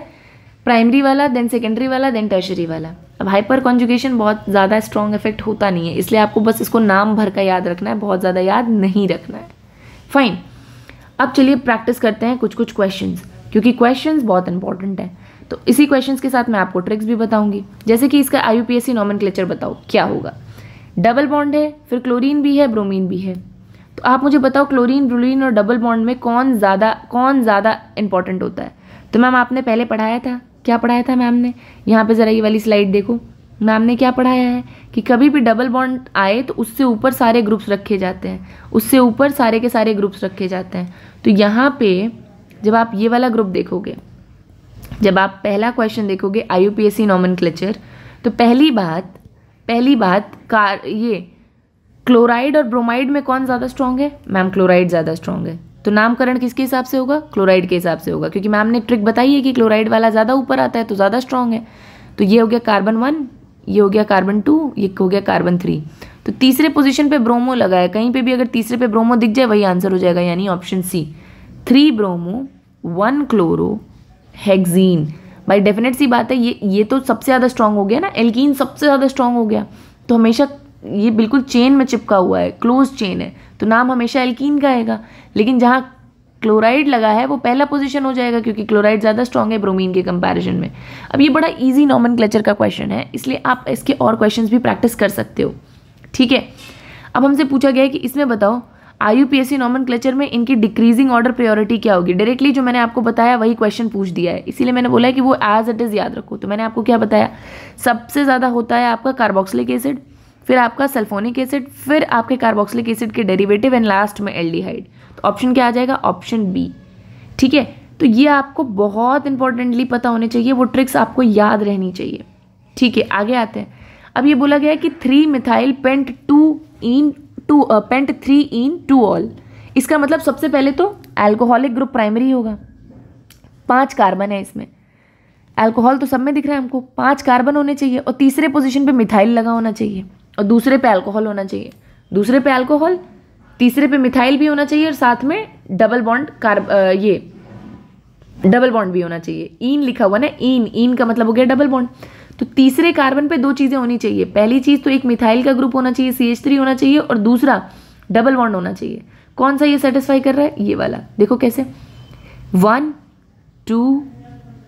प्राइमरी वाला देन सेकेंडरी वाला देन टर्शरी वाला अब हाइपर कॉन्जुकेशन बहुत ज़्यादा स्ट्रॉन्ग इफेक्ट होता नहीं है इसलिए आपको बस इसको नाम भर का याद रखना है बहुत ज़्यादा याद नहीं रखना है फाइन अब चलिए प्रैक्टिस करते हैं कुछ कुछ क्वेश्चंस क्योंकि क्वेश्चंस बहुत इंपॉर्टेंट हैं तो इसी क्वेश्चंस के साथ मैं आपको ट्रिक्स भी बताऊंगी जैसे कि इसका I U P S C nomenclature बताओ क्या होगा डबल बॉन्ड है फिर क्लोरीन भी है ब्रोमीन भी है तो आप मुझे बताओ क्लोरीन ब्रोलिन और डबल बॉन्ड में कौन ज़्यादा कौन ज़्यादा इंपॉर्टेंट होता है तो मैम आपने पहले पढ़ाया था क्या पढ़ाया था मैम ने यहाँ पर ज़रा ये वाली स्लाइड देखो मैम ने क्या पढ़ाया है कि कभी भी डबल बॉन्ड आए तो उससे ऊपर सारे ग्रुप्स रखे जाते हैं उससे ऊपर सारे के सारे ग्रुप्स रखे जाते हैं तो यहाँ पे जब आप ये वाला ग्रुप देखोगे जब आप पहला क्वेश्चन देखोगे आई यू पी तो पहली बात पहली बात कार ये क्लोराइड और ब्रोमाइड में कौन ज़्यादा स्ट्रॉन्ग है मैम क्लोराइड ज़्यादा स्ट्रॉन्ग है तो नामकरण किसके हिसाब से होगा क्लोराइड के हिसाब से होगा क्योंकि मैम ने ट्रिक बताई है कि क्लोराइड वाला ज़्यादा ऊपर आता है तो ज़्यादा स्ट्रॉन्ग है तो ये हो गया कार्बन वन ये हो गया कार्बन टू ये हो गया कार्बन थ्री तो तीसरे पोजिशन पर ब्रोमो लगा है कहीं पर भी अगर तीसरे पे ब्रोमो दिख जाए वही आंसर हो जाएगा यानी option C three bromo one chloro hexene भाई डेफिनेट सी बात है ये ये तो सबसे ज़्यादा स्ट्रांग हो गया ना एल्कीन सबसे ज़्यादा स्ट्रांग हो गया तो हमेशा ये बिल्कुल चेन में चिपका हुआ है क्लोज चेन है तो नाम हमेशा एल्कीन का आएगा लेकिन जहाँ क्लोराइड लगा है वो पहला पोजीशन हो जाएगा क्योंकि क्लोराइड ज़्यादा स्ट्रांग है ब्रोमीन के कंपैरिजन में अब ये बड़ा इजी नॉमन का क्वेश्चन है इसलिए आप इसके और क्वेश्चन भी प्रैक्टिस कर सकते हो ठीक है अब हमसे पूछा गया है कि इसमें बताओ आईयूपीएससी नॉमन क्लेचर में इनकी डिक्रीजिंग ऑर्डर प्रायोरिटी क्या होगी डायरेक्टली जो मैंने आपको बताया वही क्वेश्चन पूछ दिया है इसीलिए मैंने बोला है कि वो एज इट इज़ याद रखो तो मैंने आपको क्या बताया सबसे ज़्यादा होता है आपका कार्बोक्सिलिक एसिड फिर आपका सल्फोनिक एसिड फिर आपके कार्बोक्सिलिक एसिड के डेरिवेटिव एंड लास्ट में एल्डिहाइड तो ऑप्शन क्या आ जाएगा ऑप्शन बी ठीक है तो ये आपको बहुत इंपॉर्टेंटली पता होने चाहिए वो ट्रिक्स आपको याद रहनी चाहिए ठीक है आगे आते हैं अब ये बोला गया है कि three methyl pent two ene two pent three ene two ol इसका मतलब सबसे पहले तो एल्कोहलिक ग्रुप प्राइमरी होगा पांच कार्बन है इसमें एल्कोहल तो सब में दिख रहा है हमको पांच कार्बन होने चाहिए और तीसरे पोजीशन पे मिथाइल लगा होना चाहिए और दूसरे पे एल्कोहल होना चाहिए दूसरे पे एल्कोहल तीसरे पे मिथाइल भी होना चाहिए और साथ में डबल बॉन्ड कार्ब ये डबल बॉन्ड भी होना चाहिए इन लिखा हुआ ना इन इन का मतलब हो गया डबल बॉन्ड तो तीसरे कार्बन पे दो चीज़ें होनी चाहिए पहली चीज़ तो एक मिथाइल का ग्रुप होना चाहिए सी एच थ्री होना चाहिए और दूसरा डबल बॉन्ड होना चाहिए कौन सा ये सेटिस्फाई कर रहा है ये वाला देखो कैसे वन टू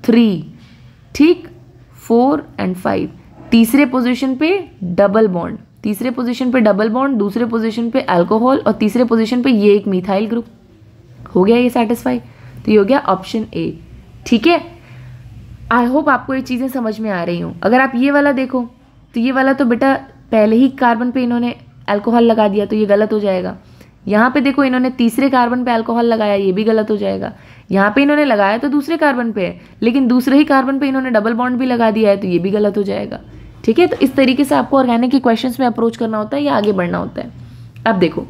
थ्री ठीक फोर एंड फाइव तीसरे पोजीशन पे डबल बॉन्ड तीसरे पोजीशन पे डबल बॉन्ड दूसरे पोजीशन पे अल्कोहल और तीसरे पोजीशन पे ये एक मिथाइल ग्रुप हो गया ये सेटिस्फाई तो ये हो गया ऑप्शन ए ठीक है आई होप आपको ये चीज़ें समझ में आ रही हूँ अगर आप ये वाला देखो तो ये वाला तो बेटा पहले ही कार्बन पे इन्होंने अल्कोहल लगा दिया तो ये गलत हो जाएगा यहाँ पे देखो इन्होंने तीसरे कार्बन पे अल्कोहल लगाया ये भी गलत हो जाएगा यहाँ पे इन्होंने लगाया तो दूसरे कार्बन पे है लेकिन दूसरे ही कार्बन पे इन्होंने डबल बॉन्ड भी लगा दिया है तो ये भी गलत हो जाएगा ठीक है तो इस तरीके से आपको ऑर्गेनिक के क्वेश्चन में अप्रोच करना होता है या आगे बढ़ना होता है अब देखो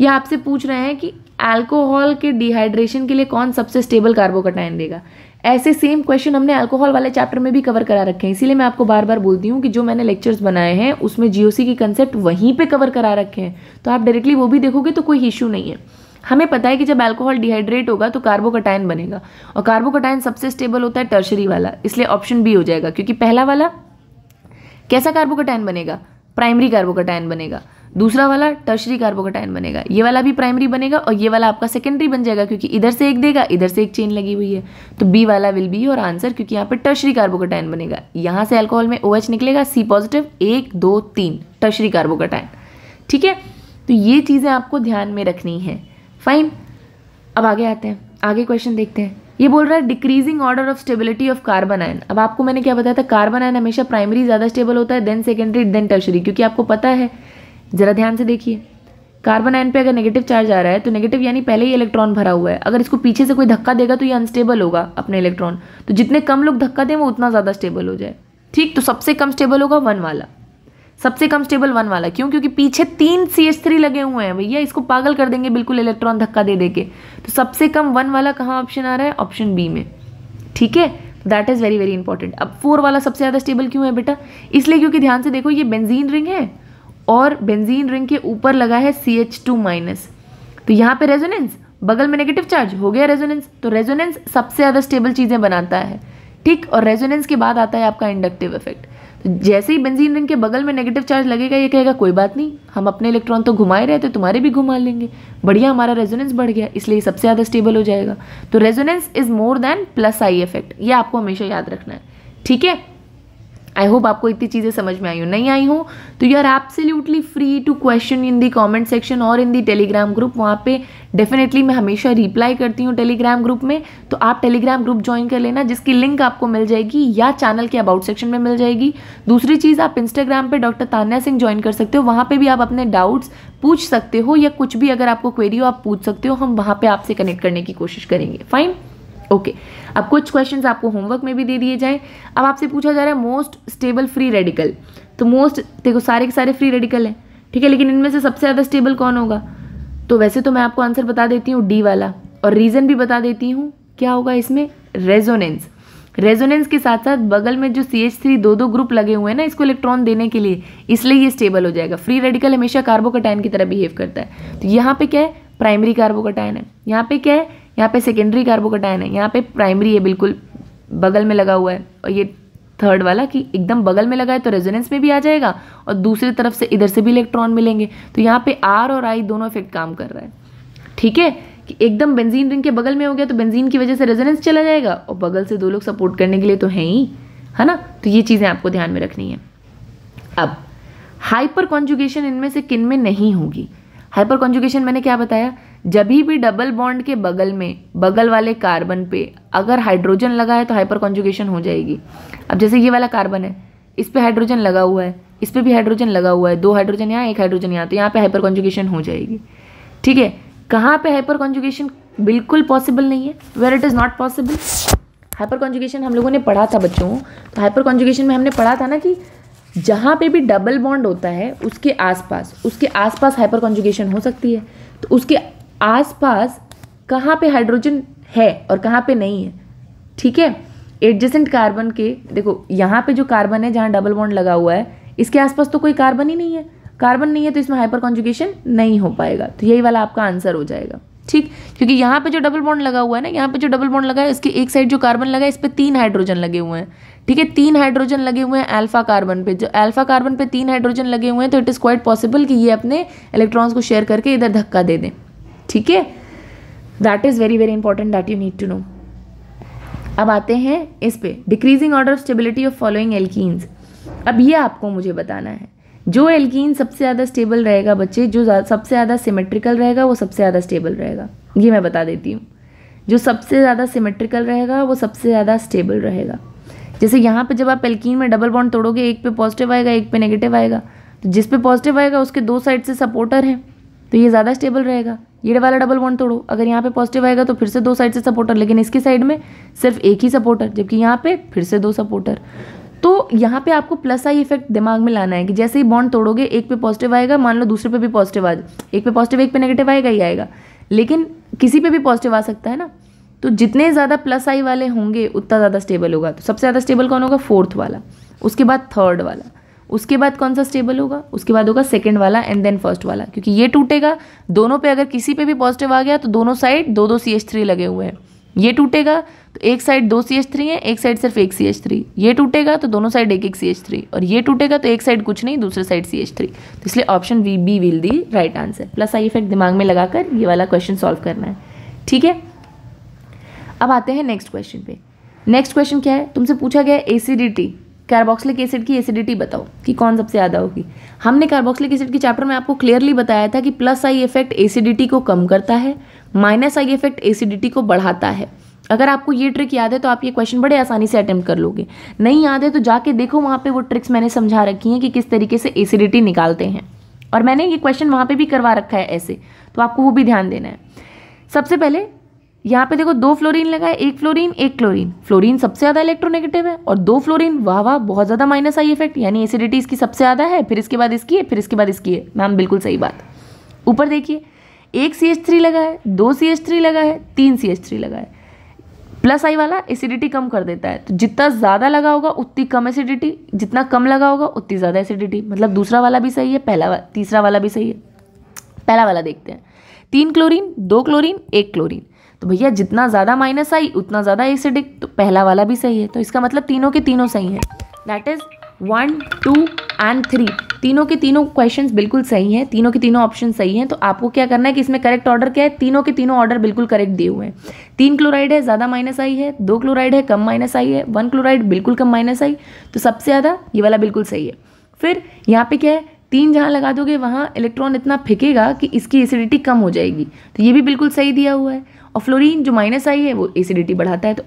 ये आपसे पूछ रहे हैं कि एल्कोहल के डिहाइड्रेशन के लिए कौन सबसे स्टेबल कार्बोकटाइन देगा ऐसे सेम क्वेश्चन हमने अल्कोहल वाले चैप्टर में भी कवर करा रखे हैं इसीलिए मैं आपको बार बार बोलती हूँ कि जो मैंने लेक्चर्स बनाए हैं उसमें जीओसी की कंसेप्ट वहीं पे कवर करा रखे हैं तो आप डायरेक्टली वो भी देखोगे तो कोई इशू नहीं है हमें पता है कि जब अल्कोहल डिहाइड्रेट होगा तो कार्बोकटाइन बनेगा और कार्बोकटाइन सबसे स्टेबल होता है टर्शरी वाला इसलिए ऑप्शन बी हो जाएगा क्योंकि पहला वाला कैसा कार्बोकटाइन बनेगा प्राइमरी कार्बोकटाइन बनेगा दूसरा वाला टर्शरी कार्बोकटाइन बनेगा ये वाला भी प्राइमरी बनेगा और ये वाला आपका सेकेंडरी बन जाएगा क्योंकि इधर से एक देगा इधर से एक चेन लगी हुई है तो बी वाला विल बी और आंसर क्योंकि यहाँ पे टर्शरी कार्बोकटाइन बनेगा यहाँ से अल्कोहल में ओ OH निकलेगा सी पॉजिटिव एक दो तीन टर्शरी कार्बोकटाइन ठीक है तो ये चीज़ें आपको ध्यान में रखनी है फाइन अब आगे आते हैं आगे क्वेश्चन देखते हैं ये बोल रहा है decreasing order of stability of carbon ion अब आपको मैंने क्या बताया था कार्बन आयन हमेशा प्राइमरी ज़्यादा स्टेबल होता है देन सेकेंडरी देन टर्शरी क्योंकि आपको पता है ज़रा ध्यान से देखिए कार्बन आयन पे अगर नेगेटिव चार्ज आ रहा है तो नेगेटिव यानी पहले ही इलेक्ट्रॉन भरा हुआ है अगर इसको पीछे से कोई धक्का देगा तो ये अनस्टेबल होगा अपने इलेक्ट्रॉन तो जितने कम लोग धक्का दें वो उतना ज़्यादा स्टेबल हो जाए ठीक तो सबसे कम स्टेबल होगा वन वाला सबसे कम स्टेबल वन वाला क्यों क्योंकि पीछे तीन सी एस थ्री लगे हुए हैं भैया इसको पागल कर देंगे बिल्कुल इलेक्ट्रॉन धक्का दे दे के तो सबसे कम वन वाला कहाँ ऑप्शन आ रहा है ऑप्शन बी में ठीक है that is very very important अब फोर वाला सबसे ज़्यादा स्टेबल क्यों है बेटा इसलिए क्योंकि ध्यान से देखो ये बेंजीन रिंग है और बेंजीन रिंग के ऊपर लगा है सी एच टू माइनस तो यहाँ पे रेजोनेंस बगल में नेगेटिव चार्ज हो गया रेजोनेंस तो रेजोनेंस सबसे ज़्यादा स्टेबल चीज़ें बनाता है ठीक और रेजोनेंस के बाद आता है आपका इंडक्टिव इफेक्ट तो जैसे ही बेंजीन रिंग के बगल में नेगेटिव चार्ज लगेगा ये कहेगा कोई बात नहीं हम अपने इलेक्ट्रॉन तो घुमाए रहे थे तुम्हारे भी घुमा लेंगे बढ़िया हमारा रेजोनेंस बढ़ गया इसलिए सबसे ज़्यादा स्टेबल हो जाएगा तो resonance is more than plus I effect ये आपको हमेशा याद रखना है ठीक है आई होप आपको इतनी चीज़ें समझ में आई हूँ नहीं आई हूँ तो you are absolutely free to question in the comment section और इन दी टेलीग्राम ग्रुप वहाँ पे डेफिनेटली मैं हमेशा रिप्लाई करती हूँ टेलीग्राम ग्रुप में तो आप टेलीग्राम ग्रुप ज्वाइन कर लेना जिसकी लिंक आपको मिल जाएगी या चैनल के अबाउट सेक्शन में मिल जाएगी दूसरी चीज़ आप इंस्टाग्राम पर डॉक्टर तान्या सिंह ज्वाइन कर सकते हो वहाँ पर भी आप अपने डाउट्स पूछ सकते हो या कुछ भी अगर आपको क्वेरी हो आप पूछ सकते हो हम वहाँ पर आपसे कनेक्ट करने की कोशिश करेंगे फाइन ओके okay. अब कुछ क्वेश्चन आपको होमवर्क में भी दे दिए जाए अब आपसे पूछा जा रहा है मोस्ट स्टेबल फ्री रेडिकल तो मोस्ट देखो सारे के सारे फ्री रेडिकल हैं ठीक है लेकिन इनमें से सबसे ज़्यादा स्टेबल कौन होगा तो वैसे तो मैं आपको आंसर बता देती हूँ डी वाला और रीज़न भी बता देती हूँ क्या होगा इसमें रेजोनेंस रेजोनेंस के साथ साथ बगल में जो सी एच थ्री दो दो ग्रुप लगे हुए हैं ना इसको इलेक्ट्रॉन देने के लिए इसलिए ये स्टेबल हो जाएगा फ्री रेडिकल हमेशा कार्बोकटाइन की तरह बिहेव करता है तो यहाँ पे क्या है प्राइमरी कार्बोकटाइन है यहाँ पे क्या है यहाँ पे सेकेंडरी कार्बोकटायन है यहाँ पे प्राइमरी है बिल्कुल बगल में लगा हुआ है और ये थर्ड वाला कि एकदम बगल में लगा है तो रेजोनेंस में भी आ जाएगा और दूसरी तरफ से इधर से भी इलेक्ट्रॉन मिलेंगे तो यहाँ पे आर और आई दोनों इफेक्ट काम कर रहा है ठीक है कि एकदम बेंजीन रिंग के बगल में हो गया तो बेंजीन की वजह से रेजोनेंस चला जाएगा और बगल से दो लोग सपोर्ट करने के लिए तो हैं ही है ना तो ये चीज़ें आपको ध्यान में रखनी है अब हाइपर कॉन्जुगेशन इनमें से किन में नहीं होगी हाइपर कॉन्जुगेशन मैंने क्या बताया जब भी डबल बॉन्ड के बगल में बगल वाले कार्बन पे अगर हाइड्रोजन लगा है तो हाइपर कॉन्जुगेशन हो जाएगी अब जैसे ये वाला कार्बन है इस पर हाइड्रोजन लगा हुआ है इस पर भी हाइड्रोजन लगा हुआ है दो हाइड्रोजन यहाँ एक हाइड्रोजन यहाँ तो यहाँ पे हाइपर कॉन्जुगेशन हो जाएगी ठीक है कहाँ पे हाइपर कॉन्जुगेशन बिल्कुल पॉसिबल नहीं है where it is not possible hyperconjugation हम लोगों ने पढ़ा था बच्चों तो हाइपर कॉन्जुगेशन में हमने पढ़ा था ना कि जहाँ पे भी डबल बॉन्ड होता है उसके आसपास उसके आसपास हाइपर कॉन्जुगेशन हो सकती है तो उसके आसपास कहाँ पे हाइड्रोजन है और कहाँ पे नहीं है ठीक है एडजेसेंट कार्बन के देखो यहाँ पे जो कार्बन है जहाँ डबल बॉन्ड लगा हुआ है इसके आसपास तो कोई कार्बन ही नहीं है कार्बन नहीं है तो इसमें हाइपर कॉन्जुगेशन नहीं हो पाएगा तो यही वाला आपका आंसर हो जाएगा ठीक क्योंकि यहाँ पे जो डबल बॉन्ड लगा हुआ है ना यहाँ पे जो डबल बॉन्ड लगा है इसके एक साइड जो कार्बन लगा है इस पर तीन हाइड्रोजन लगे हुए हैं ठीक है तीन हाइड्रोजन लगे हुए हैं अल्फा कार्बन पे जो अल्फा कार्बन पे तीन हाइड्रोजन लगे हुए हैं तो इट इज़ क्वाइट पॉसिबल कि ये अपने इलेक्ट्रॉन्स को शेयर करके इधर धक्का दे दें ठीक है that is very very important that you need to know अब आते हैं इस पे decreasing order of stability of following alkenes अब ये आपको मुझे बताना है जो एल्कीन सबसे ज़्यादा स्टेबल रहेगा बच्चे जो सबसे ज़्यादा सिमेट्रिकल रहेगा वो सबसे ज़्यादा स्टेबल रहेगा ये मैं बता देती हूँ जो सबसे ज़्यादा सिमेट्रिकल रहेगा वो सबसे ज़्यादा स्टेबल रहेगा जैसे यहाँ पे जब आप एल्कीन में डबल बॉन्ड तोड़ोगे एक पे पॉजिटिव आएगा एक पे नेगेटिव आएगा तो जिस पे पॉजिटिव आएगा उसके दो साइड से सपोर्टर हैं तो ये ज़्यादा स्टेबल रहेगा ये वाला डबल बॉन्ड तोड़ो अगर यहाँ पे पॉजिटिव आएगा तो फिर से दो साइड से सपोर्टर लेकिन इसकी साइड में सिर्फ एक ही सपोर्टर जबकि यहाँ पे फिर से दो सपोर्टर तो यहाँ पे आपको प्लस आई इफेक्ट दिमाग में लाना है कि जैसे ही बॉन्ड तोड़ोगे एक पे पॉजिटिव आएगा मान लो दूसरे पे भी पॉजिटिव आ एक पे पॉजिटिव एक पे नेगेटिव आएगा ही आएगा लेकिन किसी पे भी पॉजिटिव आ सकता है ना तो जितने ज़्यादा प्लस आई वाले होंगे उतना ज़्यादा स्टेबल होगा तो सबसे ज़्यादा स्टेबल कौन होगा फोर्थ वाला उसके बाद थर्ड वाला उसके बाद कौन सा स्टेबल होगा उसके बाद होगा सेकेंड वाला एंड देन फर्स्ट वाला क्योंकि ये टूटेगा दोनों पे अगर किसी पे भी पॉजिटिव आ गया तो दोनों साइड दो दो सी एच थ्री लगे हुए हैं ये टूटेगा तो एक साइड दो सी एच थ्री है एक साइड सिर्फ एक सी एच थ्री ये टूटेगा तो दोनों साइड एक एक सी एच थ्री और ये टूटेगा तो एक साइड कुछ नहीं दूसरे साइड सी एच थ्री तो इसलिए option B B will the right answer plus I effect दिमाग में लगाकर ये वाला क्वेश्चन सॉल्व करना है ठीक है अब आते हैं नेक्स्ट क्वेश्चन पे नेक्स्ट क्वेश्चन क्या है तुमसे पूछा गया एसिडिटी कार्बोक्सिलिक एसिड की एसिडिटी बताओ कि कौन सबसे ज़्यादा होगी हमने कार्बोक्सिलिक एसिड के चैप्टर में आपको क्लियरली बताया था कि प्लस आई इफेक्ट एसिडिटी को कम करता है माइनस आई इफेक्ट एसिडिटी को बढ़ाता है अगर आपको ये ट्रिक याद है तो आप ये क्वेश्चन बड़े आसानी से अटैम्प्ट कर लोगे नहीं याद है तो जाके देखो वहाँ पे वो ट्रिक्स मैंने समझा रखी हैं कि किस तरीके से एसिडिटी निकालते हैं और मैंने ये क्वेश्चन वहाँ पे भी करवा रखा है ऐसे तो आपको वो भी ध्यान देना है सबसे पहले यहाँ पे देखो दो फ्लोरीन लगा है एक फ्लोरीन एक क्लोरीन फ्लोरीन सबसे ज़्यादा इलेक्ट्रोनेगेटिव है और दो फ्लोरीन वाह वाह बहुत ज़्यादा माइनस आई इफेक्ट यानी एसिडिटी इसकी सबसे ज़्यादा है फिर इसके बाद इसकी है फिर इसके बाद इसकी है मैम बिल्कुल सही बात ऊपर देखिए एक सी एच थ्री लगा है दो सी एच थ्री लगा है तीन सी एच थ्री लगा है प्लस आई वाला एसिडिटी कम कर देता है तो जितना ज़्यादा लगा होगा उतनी कम एसिडिटी जितना कम लगा होगा उतनी ज़्यादा एसिडिटी मतलब दूसरा वाला भी सही है पहला वा, तीसरा वाला भी सही है पहला वाला देखते हैं तीन क्लोरीन दो क्लोरीन एक क्लोरीन तो भैया जितना ज़्यादा माइनस आई उतना ज़्यादा एसिडिक तो पहला वाला भी सही है तो इसका मतलब तीनों के तीनों सही हैं that is one two and three तीनों के तीनों क्वेश्चंस बिल्कुल सही हैं तीनों के तीनों ऑप्शन सही हैं तो आपको क्या करना है कि इसमें करेक्ट ऑर्डर क्या है तीनों के तीनों ऑर्डर बिल्कुल करेक्ट दिए हुए हैं तीन क्लोराइड है ज़्यादा माइनस आई है दो क्लोराइड है कम माइनस आई है वन क्लोराइड बिल्कुल कम माइनस आई तो सबसे ज़्यादा ये वाला बिल्कुल सही है फिर यहाँ पर क्या है तीन जहाँ लगा दोगे वहाँ इलेक्ट्रॉन इतना फेंकेगा कि इसकी एसिडिटी कम हो जाएगी तो ये भी बिल्कुल सही दिया हुआ है और फ्लोरीन जो माइनस आई है वो एसिडिटी बढ़ाता है तो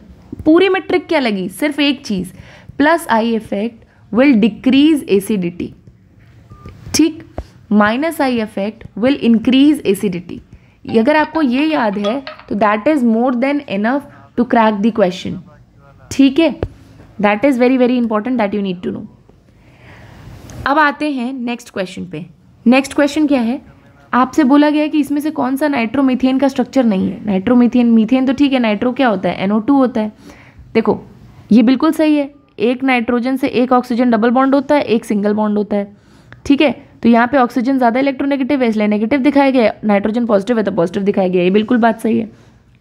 पूरे में ट्रिक क्या लगी सिर्फ एक चीज़ plus I effect will decrease acidity ठीक minus I effect will increase acidity अगर आपको ये याद है तो that is more than enough to crack the question ठीक है that is very very important that you need to know अब आते हैं नेक्स्ट क्वेश्चन पे नेक्स्ट क्वेश्चन क्या है आपसे बोला गया है कि इसमें से कौन सा नाइट्रोमिथेन का स्ट्रक्चर नहीं है नाइट्रोमिथेन मीथेन तो ठीक है नाइट्रो क्या होता है एनओ टू होता है देखो ये बिल्कुल सही है एक नाइट्रोजन से एक ऑक्सीजन डबल बॉन्ड होता है एक सिंगल बॉन्ड होता है ठीक है तो यहाँ पे ऑक्सीजन ज़्यादा इलेक्ट्रोनेगेटिव है इसलिए नेगेटिव दिखाया गया नाइट्रोजन पॉजिटिव है तो पॉजिटिव दिखाया गया ये बिल्कुल बात सही है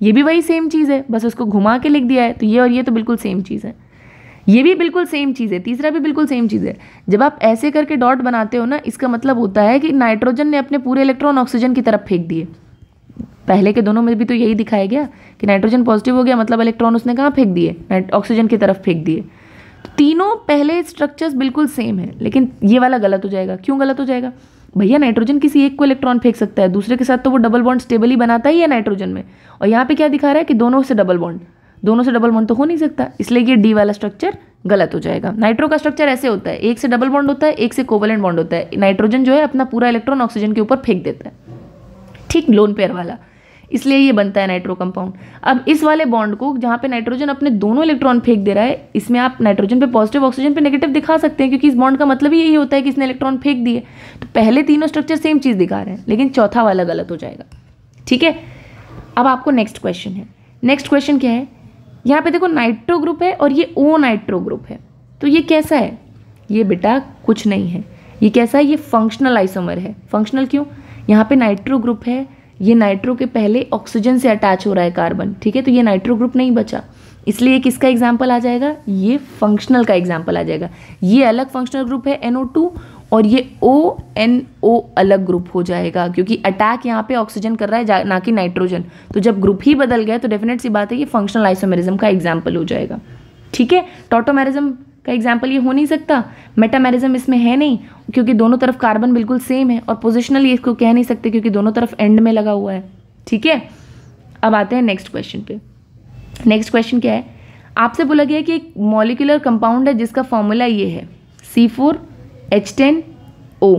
ये भी वही सेम चीज़ है बस उसको घुमा के लिख दिया है तो ये और ये तो बिल्कुल सेम चीज़ है ये भी बिल्कुल सेम चीज़ है तीसरा भी बिल्कुल सेम चीज़ है जब आप ऐसे करके डॉट बनाते हो ना इसका मतलब होता है कि नाइट्रोजन ने अपने पूरे इलेक्ट्रॉन ऑक्सीजन की तरफ फेंक दिए पहले के दोनों में भी तो यही दिखाया गया कि नाइट्रोजन पॉजिटिव हो गया मतलब इलेक्ट्रॉन उसने कहाँ फेंक दिए ऑक्सीजन की तरफ फेंक दिए तीनों पहले स्ट्रक्चर्स बिल्कुल सेम है लेकिन ये वाला गलत हो जाएगा क्यों गलत हो जाएगा भैया नाइट्रोजन किसी एक को इलेक्ट्रॉन फेंक सकता है दूसरे के साथ तो वो डबल बॉन्ड स्टेबल ही बनाता ही है नाइट्रोजन में और यहाँ पे क्या दिखा रहा है कि दोनों से डबल बॉन्ड दोनों से डबल बॉन्ड तो हो नहीं सकता इसलिए ये डी वाला स्ट्रक्चर गलत हो जाएगा नाइट्रो का स्ट्रक्चर ऐसे होता है एक से डबल बॉन्ड होता है एक से कोवलेंट बॉन्ड होता है नाइट्रोजन जो है अपना पूरा इलेक्ट्रॉन ऑक्सीजन के ऊपर फेंक देता है ठीक लोन पेयर वाला इसलिए ये बनता है नाइट्रो कंपाउंड अब इस वाले बॉन्ड को जहाँ पे नाइट्रोजन अपने दोनों इलेक्ट्रॉन फेंक दे रहा है इसमें आप नाइट्रोजन पे पॉजिटिव ऑक्सीजन पे नेगेटिव दिखा सकते हैं क्योंकि इस बॉन्ड का मतलब यही होता है कि इसने इलेक्ट्रॉन फेंक दिए तो पहले तीनों स्ट्रक्चर सेम चीज़ दिखा रहे हैं लेकिन चौथा वाला गलत हो जाएगा ठीक है अब आपको नेक्स्ट क्वेश्चन है नेक्स्ट क्वेश्चन क्या है यहाँ पे देखो नाइट्रो ग्रुप है और ये ओ नाइट्रो ग्रुप है तो ये कैसा है ये बेटा कुछ नहीं है ये कैसा है ये फंक्शनल आइसोमर है फंक्शनल क्यों यहाँ पे नाइट्रो ग्रुप है ये नाइट्रो के पहले ऑक्सीजन से अटैच हो रहा है कार्बन ठीक है तो ये नाइट्रो ग्रुप नहीं बचा इसलिए ये किसका एग्जाम्पल आ जाएगा ये फंक्शनल का एग्जाम्पल आ जाएगा ये अलग फंक्शनल ग्रुप है एनओ टू और ये ओ एन ओ अलग ग्रुप हो जाएगा क्योंकि अटैक यहाँ पे ऑक्सीजन कर रहा है ना कि नाइट्रोजन तो जब ग्रुप ही बदल गया तो डेफिनेट सी बात है ये फंक्शनल आइसोमेरिज्म का एग्जाम्पल हो जाएगा ठीक है टोटोमेरिज्म का एग्जाम्पल ये हो नहीं सकता मेटामेरिज्म इसमें है नहीं क्योंकि दोनों तरफ कार्बन बिल्कुल सेम है और पोजिशनली इसको कह नहीं सकते क्योंकि दोनों तरफ एंड में लगा हुआ है ठीक है अब आते हैं नेक्स्ट क्वेश्चन पे नेक्स्ट क्वेश्चन क्या है आपसे बोला गया कि एक मॉलिकुलर कंपाउंड है जिसका फॉर्मूला ये है C four H ten O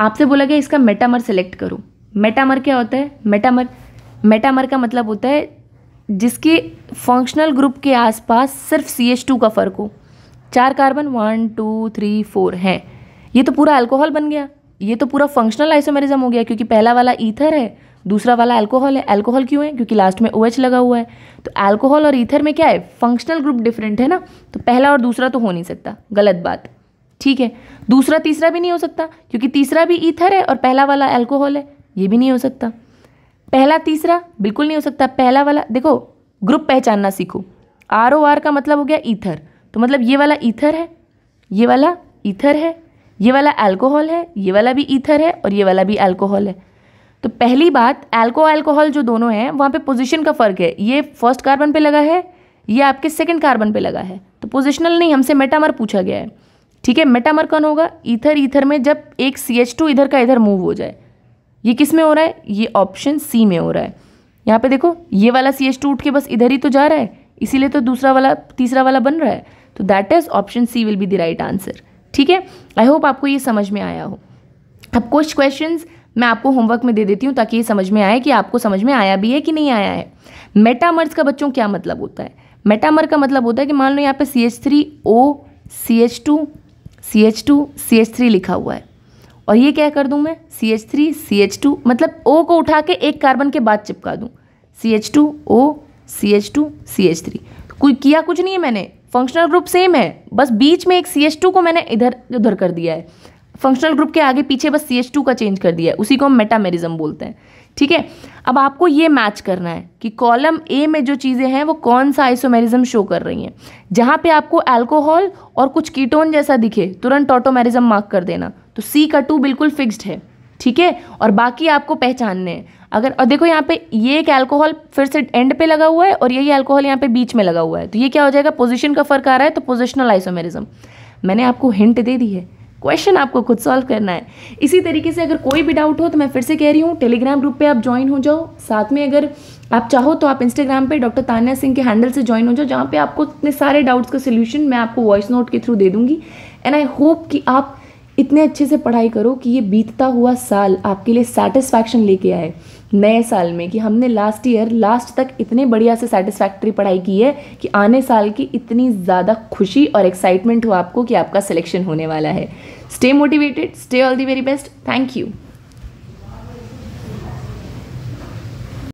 आपसे बोला गया इसका मेटामर सेलेक्ट करो मेटामर क्या होता है मेटामर मेटामर का मतलब होता है जिसके फंक्शनल ग्रुप के आसपास सिर्फ सी एच टू का फ़र्क हो चार carbon one two three four हैं ये तो पूरा अल्कोहल बन गया ये तो पूरा फंक्शनल आइसोमेरिज्म हो गया क्योंकि पहला वाला ईथर है दूसरा वाला अल्कोहल है अल्कोहल क्यों है क्योंकि लास्ट में ओ OH लगा हुआ है तो अल्कोहल और ईथर में क्या है फंक्शनल ग्रुप डिफरेंट है ना तो पहला और दूसरा तो हो नहीं सकता गलत बात ठीक है दूसरा तीसरा भी नहीं हो सकता क्योंकि तीसरा भी ईथर है और पहला वाला अल्कोहल है ये भी नहीं हो सकता पहला तीसरा बिल्कुल नहीं हो सकता पहला वाला देखो ग्रुप पहचानना सीखो आर ओ आर का मतलब हो गया ईथर तो मतलब ये वाला ईथर है ये वाला ईथर है ये वाला अल्कोहल है ये वाला भी ईथर है और ये वाला भी अल्कोहल है तो पहली बात एल्को अल्कोहल जो दोनों हैं वहाँ पे पोजीशन का फ़र्क है ये फर्स्ट कार्बन पे लगा है ये आपके सेकंड कार्बन पे लगा है तो पोजिशनल नहीं हमसे मेटामर पूछा गया है ठीक है मेटामर्कन होगा ईथर ईथर में जब एक सी एच टू इधर का इधर मूव हो जाए ये किस में हो रहा है ये ऑप्शन सी में हो रहा है यहाँ पे देखो ये वाला सी एच टू उठ के बस इधर ही तो जा रहा है इसीलिए तो दूसरा वाला तीसरा वाला बन रहा है तो that is option C will be the right answer ठीक है आई होप आपको ये समझ में आया हो अब कुछ क्वेश्चन मैं आपको होमवर्क में दे देती हूँ ताकि ये समझ में आए कि आपको समझ में आया भी है कि नहीं आया है मेटामर्स का बच्चों क्या मतलब होता है मेटामर का मतलब होता है कि मान लो यहाँ पे C H three O C H two C H two C H three लिखा हुआ है और ये क्या कर दूँ मैं C H three C H two मतलब ओ को उठा के एक कार्बन के बाद चिपका दूँ C H two O C H two C H three कोई किया कुछ नहीं है मैंने फंक्शनल ग्रुप सेम है बस बीच में एक सी एच टू को मैंने इधर उधर कर दिया है फंक्शनल ग्रुप के आगे पीछे बस सी एच टू का चेंज कर दिया है उसी को हम मेटामेरिज्म बोलते हैं ठीक है अब आपको ये मैच करना है कि कॉलम ए में जो चीज़ें हैं वो कौन सा आइसोमेरिज्म शो कर रही हैं जहाँ पे आपको अल्कोहल और कुछ कीटोन जैसा दिखे तुरंत ऑटोमेरिज्म मार्क कर देना तो सी का टू बिल्कुल फिक्स्ड है ठीक है और बाकी आपको पहचानने हैं अगर और देखो यहाँ पे ये एक अल्कोहल फिर से एंड पे लगा हुआ है और यही अल्कोहल यहाँ पे बीच में लगा हुआ है तो ये क्या हो जाएगा पोजीशन का फर्क आ रहा है तो पोजिशनल आइसोमेरिज्म मैंने आपको हिंट दे दी है क्वेश्चन आपको खुद सॉल्व करना है इसी तरीके से अगर कोई भी डाउट हो तो मैं फिर से कह रही हूँ टेलीग्राम ग्रुप पे आप ज्वाइन हो जाओ साथ में अगर आप चाहो तो आप इंस्टाग्राम पे डॉक्टर तान्या सिंह के हैंडल से ज्वाइन हो जाओ जहाँ पे आपको इतने सारे डाउट्स का सोल्यूशन मैं आपको वॉइस नोट के थ्रू दे दूँगी एंड आई होप कि आप इतने अच्छे से पढ़ाई करो कि ये बीतता हुआ साल आपके लिए सेटिस्फैक्शन लेके आए नए साल में कि हमने लास्ट ईयर लास्ट तक इतने बढ़िया से सेटिस्फैक्ट्री पढ़ाई की है कि आने साल की इतनी ज़्यादा खुशी और एक्साइटमेंट हो आपको कि आपका सिलेक्शन होने वाला है stay motivated stay all the very best thank you